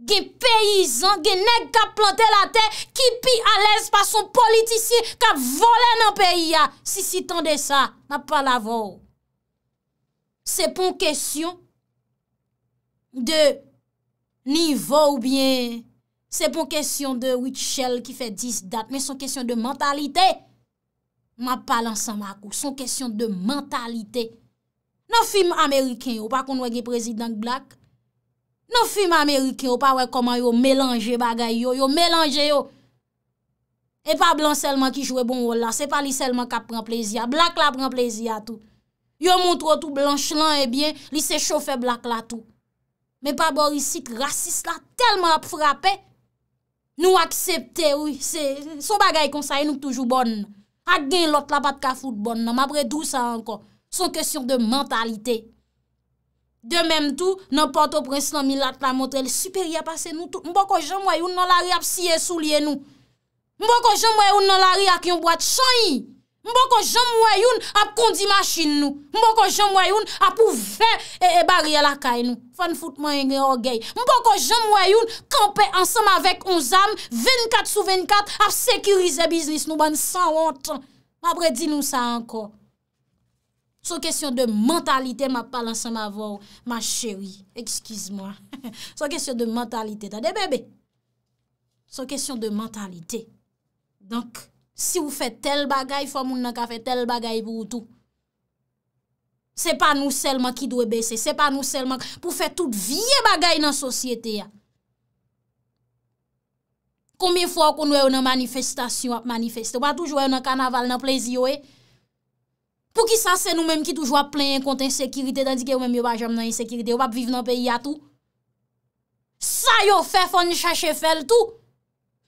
Gen peyizan, gen nek ka plante la te, ki pi alez pa son politisi, ka vole nan peyi ya. Si si tan de sa, na pa la vò. Se pon kesyon de nivò ou bien Se pon kesyon de Richelle ki fe 10 dat, men son kesyon de mentalite. Ma palan san ma kou, son kesyon de mentalite. Non film Ameriken yo, pa kon wè gen prezident blak. Non film Ameriken yo, pa wè koman yo mélange bagay yo, yo mélange yo. E pa blan selman ki jwè bon wò la, se pa li selman ka pran plezi a, blak la pran plezi a tou. Yo montre ou tou blan chlan e eh byen, li se chow fè blak la tou. Men pa borisit rasis la, telman ap frapey, Nou aksepte, sou bagay kon saye nou toujou bon nan. Ak gen lot la bat ka foud bon nan, mabre dou sa ankon. Son kestyon de mentalite. De menm tou, nan pote ou prensi nan milat la montre, le superi a pase nou tou, mbo ko jen mway ou nan lari ap siye sou liye nou. Mbo ko jen mway ou nan lari ak yon bat choyi. Mbo kon jom woyoun ap kondi machin nou. Mbo kon jom woyoun ap pou ven e ebari ala kay nou. Fane foute mwen yon gey. Mbo kon jom woyoun kampe ansam avek on zam, 24 sou 24, ap sekirize biznis nou ban 100 wotan. Mabre di nou sa anko. So kesyon de mentalite ma pal ansam avon, ma chewi, ekskiz mwa. So kesyon de mentalite, ta de bebe. So kesyon de mentalite. Donk. Si ou fè tel bagay, fò moun nan ka fè tel bagay pou ou tou. Se pa nou selman ki dwe besè. Se pa nou selman pou fè tout vie bagay nan sosyete ya. Koumye fò akoun nou e yon nan manifestasyon ap manifestè. Ou pa toujou e yon nan kanaval nan plezi yo e. Pou ki sa se nou menm ki toujou ap plen yon konten sekirite. Tandik e ou menm yo pa jam nan yon sekirite. Ou pa pou vive nan peyi ya tou. Sa yo fè fò ni chache fel tou.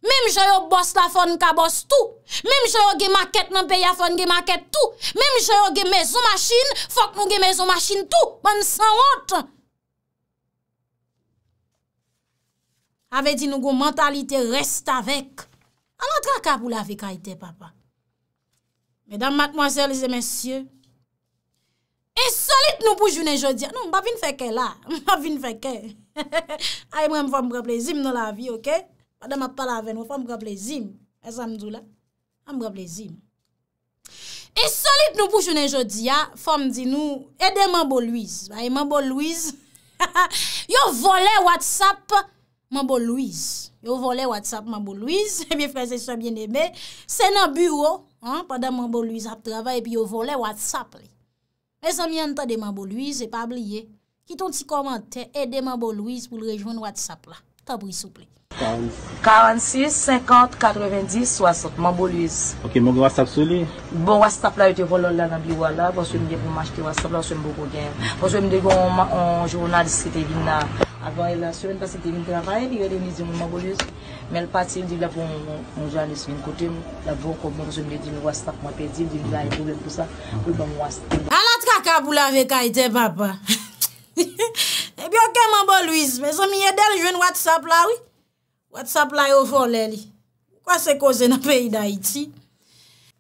Mèm jè yo bòs la fon ka bòs tou, mèm jè yo ge makèt nan pe ya fon ge makèt tou, mèm jè yo ge mezo machin, fòk nou ge mezo machin tou, mèm san wòt. A ve di nou gò mentalite rest avèk, anotra ka pou la vi kaitè papa. Mèdam, mèkmoasèl, zè mèsyè, e solit nou pou jvène jòdia, nou mbap vin fèkè la, mbap vin fèkè, aye mwen fòm preplezim nou la vi okè. Adan ma pala avè nou, fòm grable zim. E samdou la, am grable zim. E solip nou pou chounen jodi ya, fòm di nou, Ede mabou Louise, ba e mabou Louise, Yo vole WhatsApp mabou Louise. Yo vole WhatsApp mabou Louise, E mi fwese sou a bien ebe, Se nan bureau, an, padan mabou Louise ap travè, E pi yo vole WhatsApp li. E sami anta de mabou Louise, e pa bliye, Ki ton ti komante, e de mabou Louise pou l rejoun WhatsApp la. Ta bwisou plek. 46, 50, 90, 60, mambo luis. Ok, man bon wastap sou li? Bon wastap la yote volon la nan biwa la, poswe mwen ye pou mwache ki wastap la, poswe mwen bo kogyen. Poswe mwen de yon journalist ki te bina, avoye la, sou mwen pasi te bine travay, di yole ni di mwen man bolouz, men l pati mwen di la pou mwen jounes mwen kote mwen, la bon kon mwen koswen mwen di yon wastap, mwen pedi mwen di yon jounes mwen pou sa, pou mwen wastap. An ati kaka boul ave kaj te baba? E biyon ken man bon luis, men son mwen yede Watsap la yo vo lè li? Kwa se koze nan peyi da iti?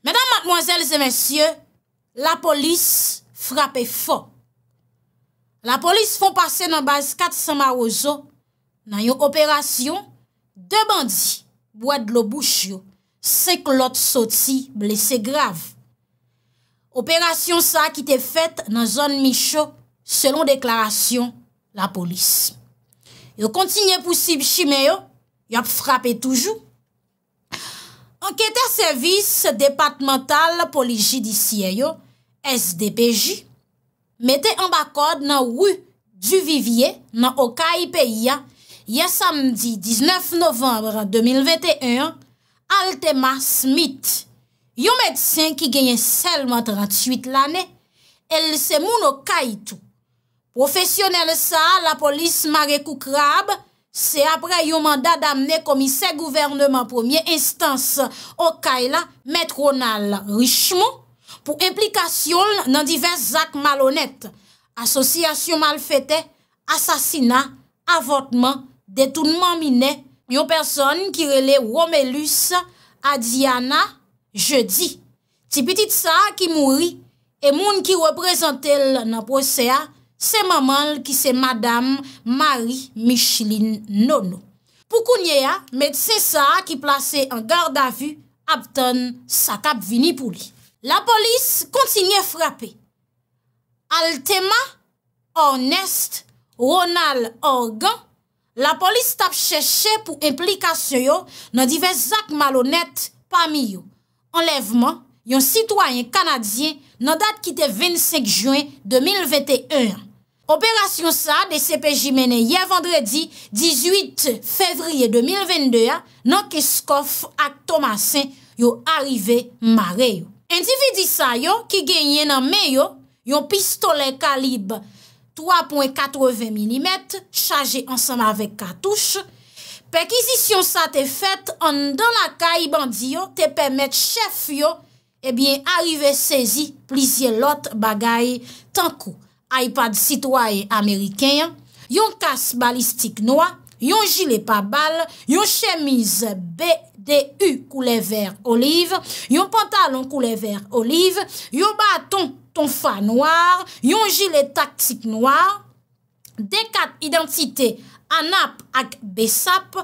Mèdam, mackmwazèl, zè mèsyè, la polis frape fo. La polis fon pase nan base 400 marozo nan yon operasyon de bandi wad lo bouch yo se klot soti blese grav. Operasyon sa ki te fèt nan zon mi chò selon deklarasyon la polis. Yo kontinye pousib chime yo yap frape toujou. Enkete servis depatmental poli jidisiye yo, SDPJ, mete an bakod nan wou du vivye nan o kaip e ya, ya samdi 19 novembra 2021, Altema Smith, yo medsen ki genye selman 38 lane, el se moun o kaip tou. Profesyonel sa, la polis Marekou Krab, Se apre yo manda damne komise gouverneman premier instance o kaila metronal richmo pou implikasyon nan divers zak malonet. Asosyasyon mal fete, asasina, avotman, detounman mine, yo person ki rele Womelus a Diana je di. Ti petit sa ki mouri e moun ki reprezentel nan posea Se mamal ki se Madame Marie Micheline Nono. Pou kounye a, met se sa a ki plase an garda vu, aptan sa kap vinipou li. La polis kontinye frape. Al tema, Orneste, Ronald Organ, la polis tap cheshe pou implikasyon yo nan divezak malonet pa mi yo. Enlevman, yon sitwayen kanadyen nan date ki te 25 juen 2021 an. Operasyon sa de sepeji mene ye vendredi 18 fevriye 2022 nan keskof ak Thomasin yo arive mare yo. Endividi sa yo ki genye nan me yo yon pistole kalib 3.80 mm chaje ansama vek katouche. Perkizisyon sa te fet an dan la ka i bandi yo te pemet chef yo ebyen eh arive sezi plizye lot bagay tankou. iPad Citroë Amerikèn, yon kas balistik noa, yon jilè pa bal, yon chemise BDU koule ver olive, yon pantalon koule ver olive, yon baton tonfa noa, yon jilè taksik noa, de kat identite Anap ak Besap,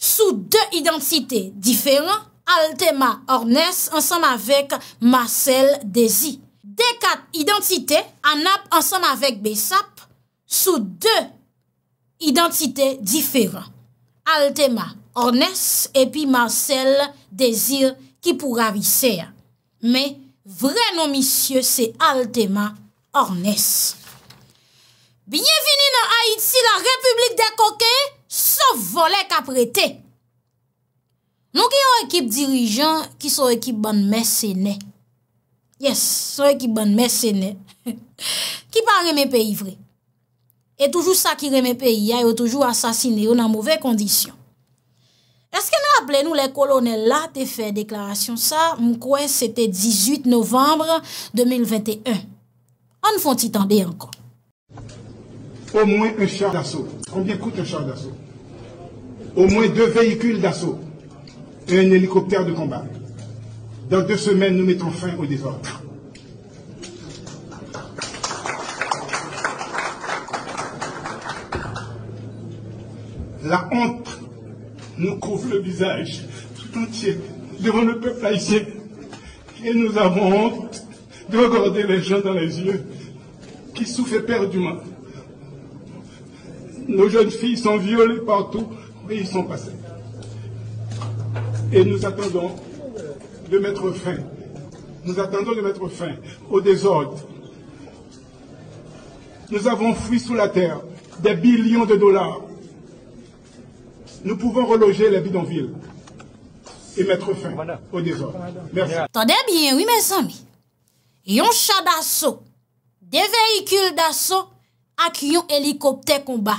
sou de identite diferan, Altema Ornes, ansanm avek Marcel Desi. de kat identite an ap ansan avek Besap sou de identite diferan. Altema Ornes epi Marcel Desir ki pou ravise ya. Me, vrenon misye se Altema Ornes. Bienveni nan Haiti la Republik de Koke sa volèk ap rete. Nou ki yo ekip dirijan ki so ekip ban mesenè. Yes, qui soy pays ban qui toujours pa qui vrai mes pays. Il y a toujours assassiné il toujours assassiné dans mauvais mauvaise Est-ce que nous colonels nous nous les colonels là, Ça, je ça, ça? c'était c'était 18 novembre 2021. On font font tande encore. Au moins un char d'assaut. Combien coûte un char d'assaut? Au moins deux véhicules d'assaut. Un hélicoptère de combat. Dans deux semaines, nous mettons fin au désordre. La honte nous couvre le visage tout entier devant le peuple haïtien. Et nous avons honte de regarder les gens dans les yeux qui souffrent perdument. Nos jeunes filles sont violées partout, mais ils sont passés. Et nous attendons de mettre fin. Nous attendons de mettre fin au désordre. Nous avons fui sous la terre des billions de dollars. Nous pouvons reloger les bidonvilles et mettre fin au désordre. Merci. Attendez bien, oui, mes amis. Yon chat d'assaut, des véhicules d'assaut ak yon hélicoptère combat.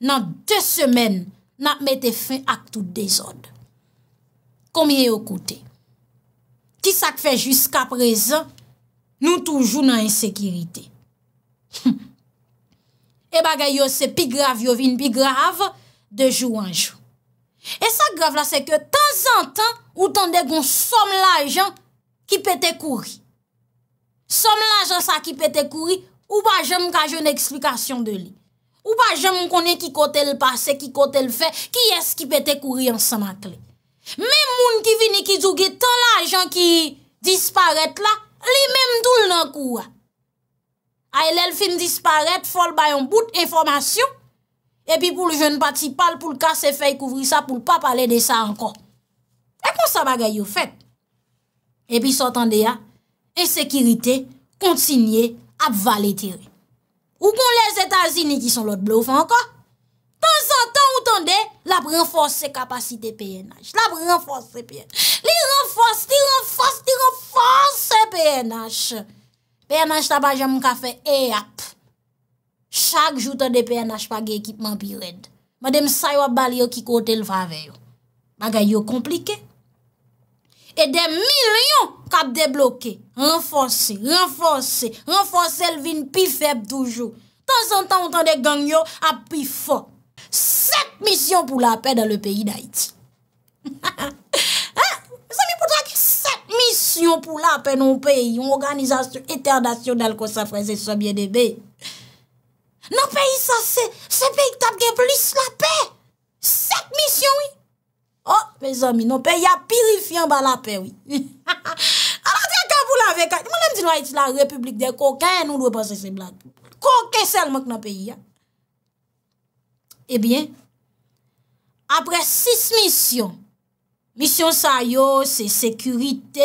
Dans deux semaines, n'a mettons fin à tout désordre. Combien vous coûté? Ti sak fe jiska prezen, nou toujou nan ensekirite. E bagay yo se pi grav yo vin, pi grav de jou anjou. E sak grav la se ke tan zan tan ou tan de gon som la jan ki pete kouri. Som la jan sa ki pete kouri ou pa jem kaje un eksplikasyon de li. Ou pa jem konen ki kote l pase, ki kote l fe, ki es ki pete kouri an sa ma kle. Mem moun ki vini ki dougi tan la ajan ki disparet la, li mem doul nan kouwa. Aylel fin disparet, fol bayon bout, informasyon, epi pou l jen pati pal pou l kase fey kouvri sa pou l pa pale de sa ankon. E kon sa bagay yo fet. Epi sotan de ya, e sekirite kontinye ap vale tiri. Ou kon le zetazini ki son lot blof ankon, Tan san tan ou tan de, la pou renfors se kapasite PNH. La pou renfors se PNH. Li renfors, li renfors, li renfors se PNH. PNH tabajan mka fe e eh, ap. Chak joutan de PNH pa ge ekipman pi red. Ma dem say wap bali yo ki kote l vaveyo. Bagay yo komplike. E dem milyon kap deblokke. Renfors se, renfors se, renfors se l vin pi feb toujou. Tan san tan ou tan de, gang yo ap pi fok. 7 misyon pou la pe dans le peyi d'Haïti. Zami, pou dwa ki 7 misyon pou la pe non peyi, yon organizasyon eternasyonel kon sa freze soumye de be. Non peyi sa, se peyi tap gen blis la pe. 7 misyon, oui. Oh, me zami, non peyi a pirifyan ba la pe, oui. Anan, diyan ka pou la vek, man an di nou Haïti la republik de kokè, nou dwe panse se blat. Kokè selman ki nan peyi, ya. Ebyen, apre 6 misyon. Misyon sa yo, se sekurite,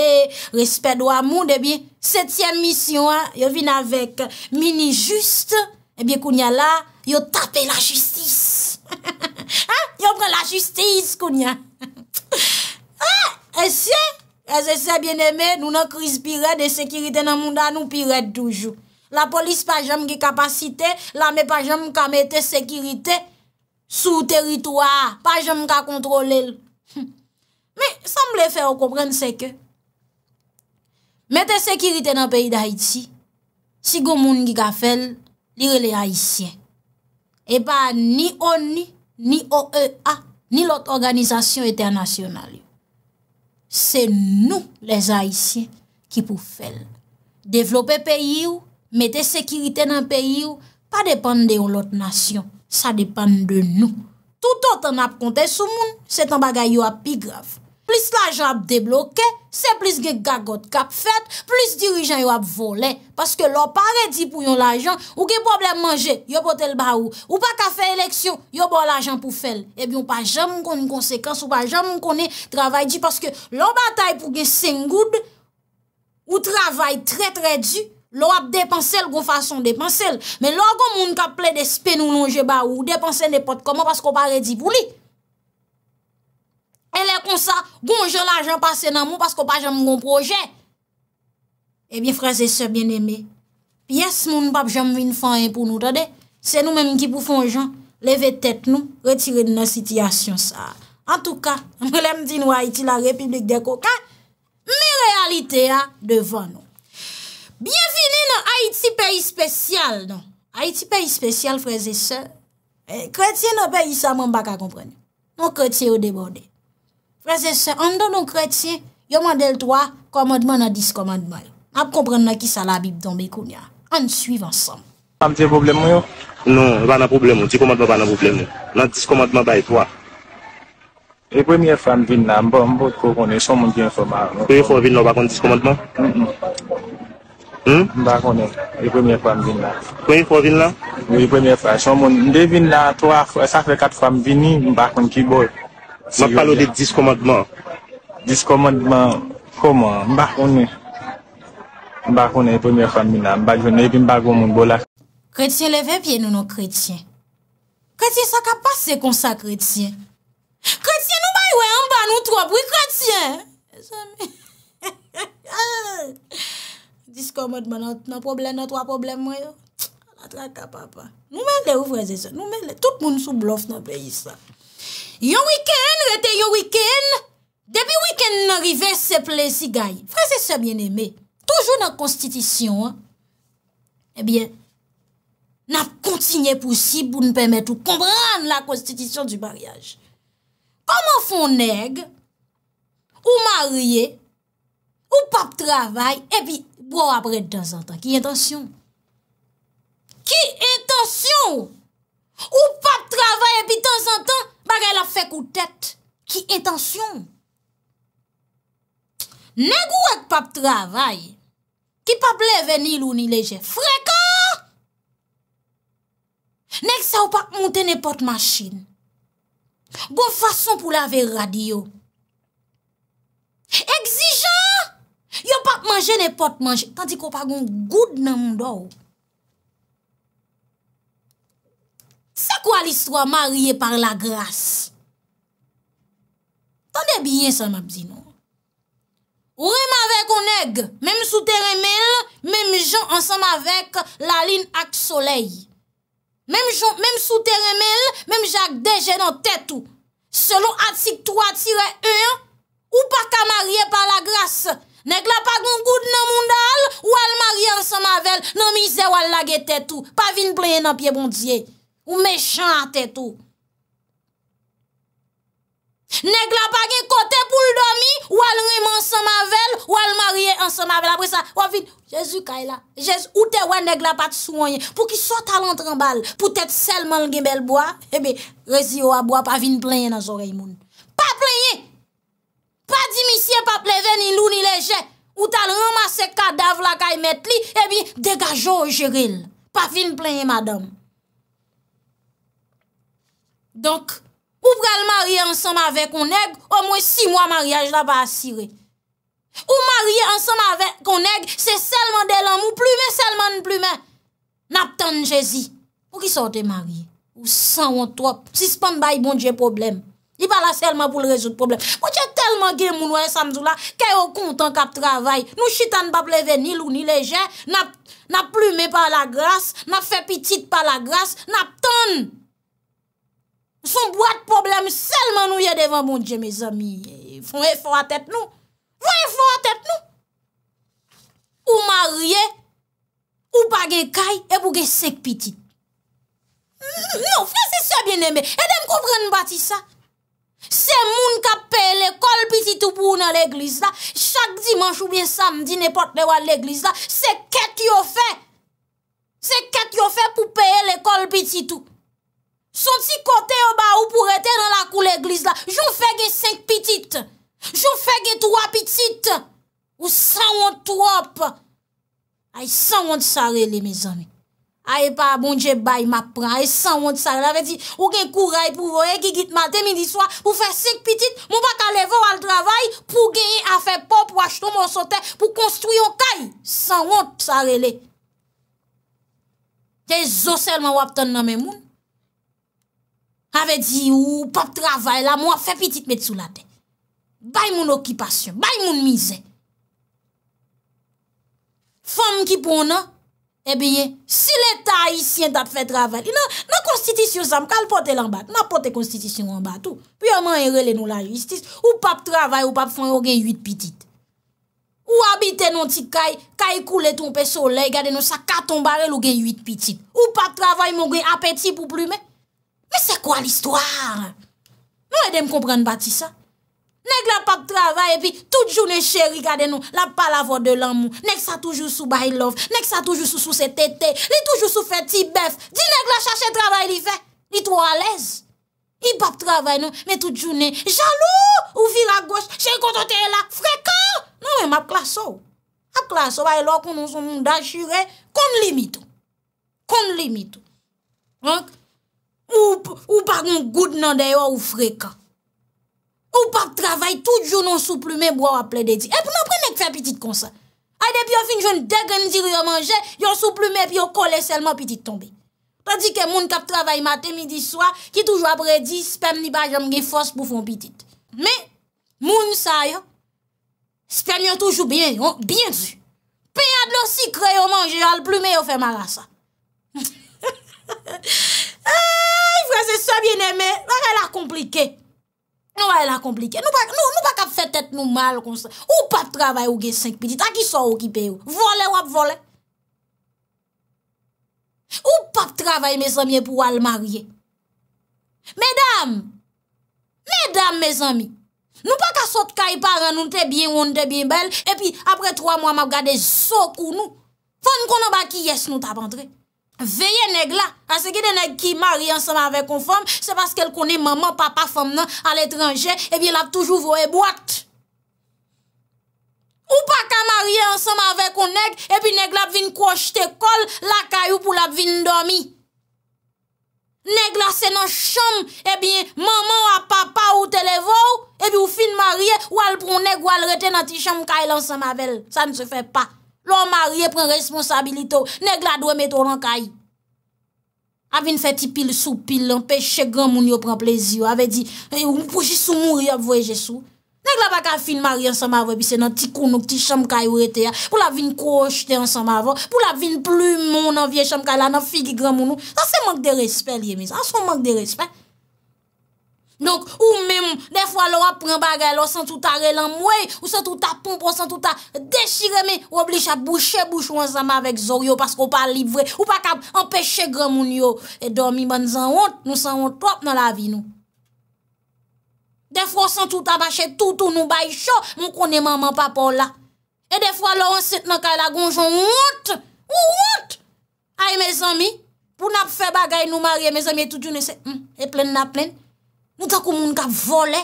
respet do amoun, e bi, 7e misyon, yo vin avèk mini juste, e bi koun ya la, yo tape la justice. Yo pren la justice koun ya. E si, e se se bien eme, nou nan kriz piret, de sekurite nan moun da, nou piret toujou. La polis pa jom ki kapasite, la me pa jom kamete sekurite, Sou teritwa, pa jom ka kontrole l. Me, sa m le fe e ou kompren se ke. Mete sekirite nan peyi da iti, si gomoun ki ka fel, li re le Haitien. E pa ni ONI, ni OEA, ni lote organizasyon eternasyonal yo. Se nou les Haitien ki pou fel. Devlope peyi yo, mete sekirite nan peyi yo, pa depande yo lote nasyon. Sa depan de nou. Tout an ap kontè sou moun, se tan bagay yo ap pi grav. Plis la jan ap deblokè, se plis gen gagot kap fèt, plis dirijan yo ap volè. Paske lò pare di pou yon la jan, ou gen problem manje, yo potel ba ou. Ou pa ka fè eleksyon, yo bon la jan pou fèl. Ebyon pa jam moun konen konsekans, ou pa jam moun konen travay di. Paske lò batay pou gen sengoud, ou travay tre tre di, Lo ap depansel kon fason depansel. Men lo akon moun ka ple de spe nou longe ba ou depansen de pot koman pas kon pa redi pou li. E le kon sa, kon jen la jen pase nan moun pas kon pa jen moun kon proje. E eh bin freze se bien eme. Pi yes moun pap jen moun vin fanyen pou nou tade. Se nou menm ki pou fon jen leve tete nou, retire de nan sitiyasyon sa. En tou ka, mwen lem di nou a iti la republik de koka, mi realite a devan nou. Bienveni nan Haiti peyi spesyal, nan. Haiti peyi spesyal, freze se. Kretye nan peyi sa moun baka kompreni. Non kretye ou deborde. Freze se, an do non kretye, yo mandel towa komadman nan diskomadman. An kompreni nan ki sa la bib donbe koun ya. An suiv ansam. Am te problemo yo? Non, vana problemo. Ti komadman vana problemo. Nan diskomadman baye towa. E pwemye fan vin nan, mbon mbot koukone son moun di informa. Pwemye fan vin nan baka kon diskomadman? Moun mbon. Hmm? Mbakone, yi e premye fwam vin la. Kwen yi fwo vin la? Mwen yi premye fwa. Son mwen, mwen de vin la, to a fwa, e sa fwe kat fwam vin ni, mbakone ki boy. Sa palo de diskomadman? Diskomadman, komon, mbakone. Mbakone, yi e premye fwam vin la. Mbakone, yi pin bago mwen bolak. Kretien leve pye nou nou kretien. Kretien sa ka pase kon sa kretien. Kretien nou bay we an ba nou to a bou kretien. Somen. Diskomotman nan problem nan twa problem mwen yo. An atla kapapa. Nou men le ou freze se. Nou men le tout moun sou blof nan peyi sa. Yo wikend, rete yo wikend, debi wikend nan rive se ple si gaye, freze se bien eme, toujou nan konstitisyon, ebyen, nan kontinye pousib pou nou pemet ou kombran la konstitisyon du bariyaj. Koman fon neg, ou marye, ou pap travay, ebyen, bo apre de dan zan tan. Ki intansyon? Ki intansyon? Ou pap travaye bi dan zan tan bagay la fek ou tet? Ki intansyon? Neg ou ek pap travaye ki pap leve ni louni leje? Frek an! Neg sa ou pak monte ne pot masjin? Gon fason pou lave radio? Exijan! Yo pa manje ne pot manje, tandi ko pa goun goud nan moun do. Se kwa l'histoire marye par la grasse? Tande bien sa map zi nou. Ou rem avek ou neg, mem sou teren mel, mem jan ansam avek la lin ak soley. Mem sou teren mel, mem jan ak deje nan tetou. Se lou atik 3-1, ou pa ka marye par la grasse Nèk la pa goun gout nan moun dal, ou al marye ansan mavel, nan mi zè ou al lage tè tou, pa vin plè nan piye bon diye, ou me chan tè tou. Nèk la pa gen kote pou l'domi, ou al rime ansan mavel, ou al marye ansan mavel, apre sa, ou avit, Jezu kaila, e ou te wè nèk la pa t'souanyen, pou ki sot al antrembal, pou tèt selman l gen bel boa, ebe, eh rezi ou a boa, pa vin plè nan zorey moun. Pa plè yè, pa di misye pa pleve ni lou ni leje, ou tal ramase kadaf la kay met li, e eh bin degajo ou jiril, pa fin plenye madame. Donk, ou pral marye ansam ave kon neg, ou mwen si mwa marye, jla pa asire. Ou marye ansam ave kon neg, se selman de lam ou plume, selman de plume, nap tan jezi. Ou ki sote marye? Ou san wot wot, si span bay bonje probleme. I pa la selman pou l rezout problem. Mwen chè telman gire moun wè yè samzou la, kè yo kontan kap travay. Nou chitan pa pleve ni louni lejè, nap plume pa la gras, nap fe pitit pa la gras, nap ton. Son brad problem selman nou yè devan, mwen diye, mè zami, yè eh, fon yè fon atèp nou. Fon yè fon atèp nou. Ou marye, ou page kaj, e bouge sek pitit. Nou, fè se se bienemè, e dem kouvren mwen bati sa. Se moun ka peye l'ekol pititou pou ou nan l'eglis la, chak dimanj ou bien samdi ne pot le wad l'eglis la, se ket yo fe, se ket yo fe pou peye l'ekol pititou. Son ti kote yo ba ou pou rete nan la kou l'eglis la, joun fe ge 5 pitit, joun fe ge 3 pitit, ou 100 wons trop, ay 100 wons are le mezanik. ay pa bon je bay ma pran, ay san won tsarele, ave di, ou gen kou ray pou vo, e gigit ma de midi swa, ou fe sek pitit, mou baka le vo al travay, pou gen a fe pop, wach ton moun sote, pou konstruyon kay, san won tsarele. Te zo sel man wap ton nan men moun, ave di, ou pop travay la, mou a fe pitit met sou la den. Bay moun okipasyon, bay moun mizè. Fem ki pon nan, Ebyen, eh si l'Etat isyen tap fè travèl, nan konstitisyon sam, kal pote lan bat? Nan pote konstitisyon lan bat ou, pi anman en rele nou la justis, ou pap travèl, ou pap fèl, ou gen yuit pitit. Ou abite non ti kay, kay koule ton peso ou le, gade non sa katon barel, ou gen yuit pitit. Ou pap travèl, moun gen apetit pou plume. Men se kwa l'histoire? Non e dem kompren bat isa? Nèk la pape travay, pi tout jounè chè, rigade nou, la pa lavo de l'amou. Nèk sa toujou sou bay love, nèk sa toujou sou sou se tete, li toujou sou fè ti bef, di nèk la chache travay li fè, li tou a lez. Li pape travay nou, mi tout jounè jalou, ou vira gòsh, chè y kontote la, freka! Nou, wè m ap klaso. Ap klaso, bay lò konon sou moun dachire, kon limitou. Kon limitou. Ank, ou bagon gout nan deyo ou freka. Ou pap travay, tout joun an sou plume, mwa wap ple de di. E pou nan prene k fe pitit konsa. A de pi yo fin joun deg an dir yo manje, yo sou plume, pi yo kole selman pitit tombe. Ta di ke moun kap travay mate midi swa, ki toujou apre di, spen ni bajan mge fos pou fon pitit. Me, moun sa yo, spen yo toujou bien yo, bien ju. Pe yad lo si kre yo manje, yo al plume yo fe mara sa. Ay, vre se so bien eme, vre la komplike. Nou pa e la komplike. Nou pa ka fè tèt nou mal konsen. Ou pap travay ou gen 5 piti? Aki so ou ki pe ou? Vole wap vole. Ou pap travay me zamiye pou al marye? Medam! Medam me zami! Nou pa ka sot ka yi paran nou te bien ou nou te bien bel? E pi apre 3 mwa map gade so kou nou. Fon konon ba ki yes nou tabandre. Veye neg la, ase ki de neg ki mari ansam ave kon fom, se baske el koni maman, papa, fom nan al etranje, ebi el ap toujou vowe boat. Ou pa ka mari ansam ave kon neg, ebi neg la ap vin kwa chte kol la kayou pou la vin domi. Neg la se nan chom, ebi maman ou ap papa ou televou, ebi ou fin mari ou al prou neg ou al rete nan ti chom kaye lansam ave, sa ne se fe pa. Lò marye pren responsabilito, neg la dwe meto lan kayi. A vin feti pil sou pil, an peche gran moun yo pren plezio. Ave di, eh, pou jisou mouri avwe jesou. Neg la baka fin marye ansam avwe bi se nan ti konok, ti chamkay ou rete ya. Pou la vin kou ojte ansam avwe, pou la vin plou moun nan vie chamkay la nan figi gran moun ou. Sa se mank de respel ye miz, sa se mank de respel. Donk ou men, defwa lor apren bagay, lor san touta relan mwe, ou san touta pomp, ou san touta deshireme, ou obliche a boucher bouchou anzama vek zoryo pask ou pa livre, ou pa ka empeshe gramoun yo. E dormi ban zan ont, nou san ont top nan la vi nou. Defwa san touta bache toutou nou bayi chou, moun konen maman pa pola. E defwa lor anset nan kay la gonjon, ont, ont, ay me zami, pou nap fe bagay nou marye, me zami e toutu ne se, e plen na plen. Nou ta kou moun ka vole.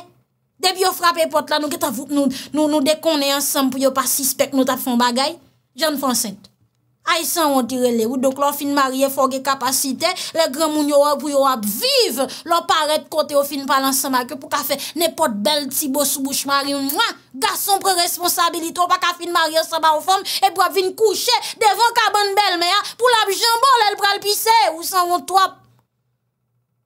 Deb yo frap e pot la nou ke ta vout nou nou dekone ansem pou yo pa sispek nou ta fon bagay. Jan Fonsente. Ay san yon tirele ou do klo fin marye fogue kapasite. Le gran moun yo wap pou yo wap vive. Lop aret kote yo fin palan san makyo pou ka fe ne pot bel tsi bo sou bouch mari ou mwa. Gason pre responsabilito pa ka fin marye sa ba ou fon. E pou ap vin kouche devan ka ban bel me ya pou la bi jambol el pral pise. Ou san yon toap.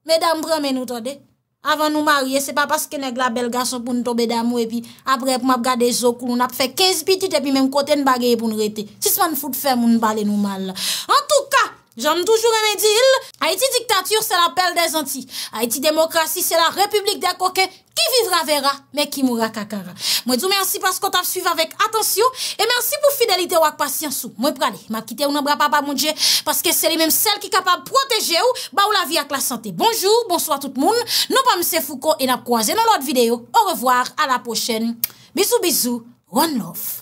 Medan pre men ou tade. avan nou marye, se pa paske nek la bel gason pou nou tobe damwe, apre pou map gade zoku, nou nap fe kez bitite, epi men kote n bagye pou nou rete. Si se man foute fem, moun balen nou mal. En tout ka! J'anm toujou remedil. Haiti diktatur, se la pelle des anti. Haiti demokrasi, se la republik de koke. Ki vivra vera, me ki moura kakara. Mwen djou mersi paskot ap suive avek atensyon. E mersi pou fidelite wak pasyansou. Mwen prale, ma kite ou nan bra pa pa mounje. Paske se li menm sel ki kapab proteje ou, ba ou la vi ak la sante. Bonjou, bonswa tout moun. Non pa mse fouko en ap kouaze nan lot videyo. Au revoir, a la pochen. Bizou, bizou, one love.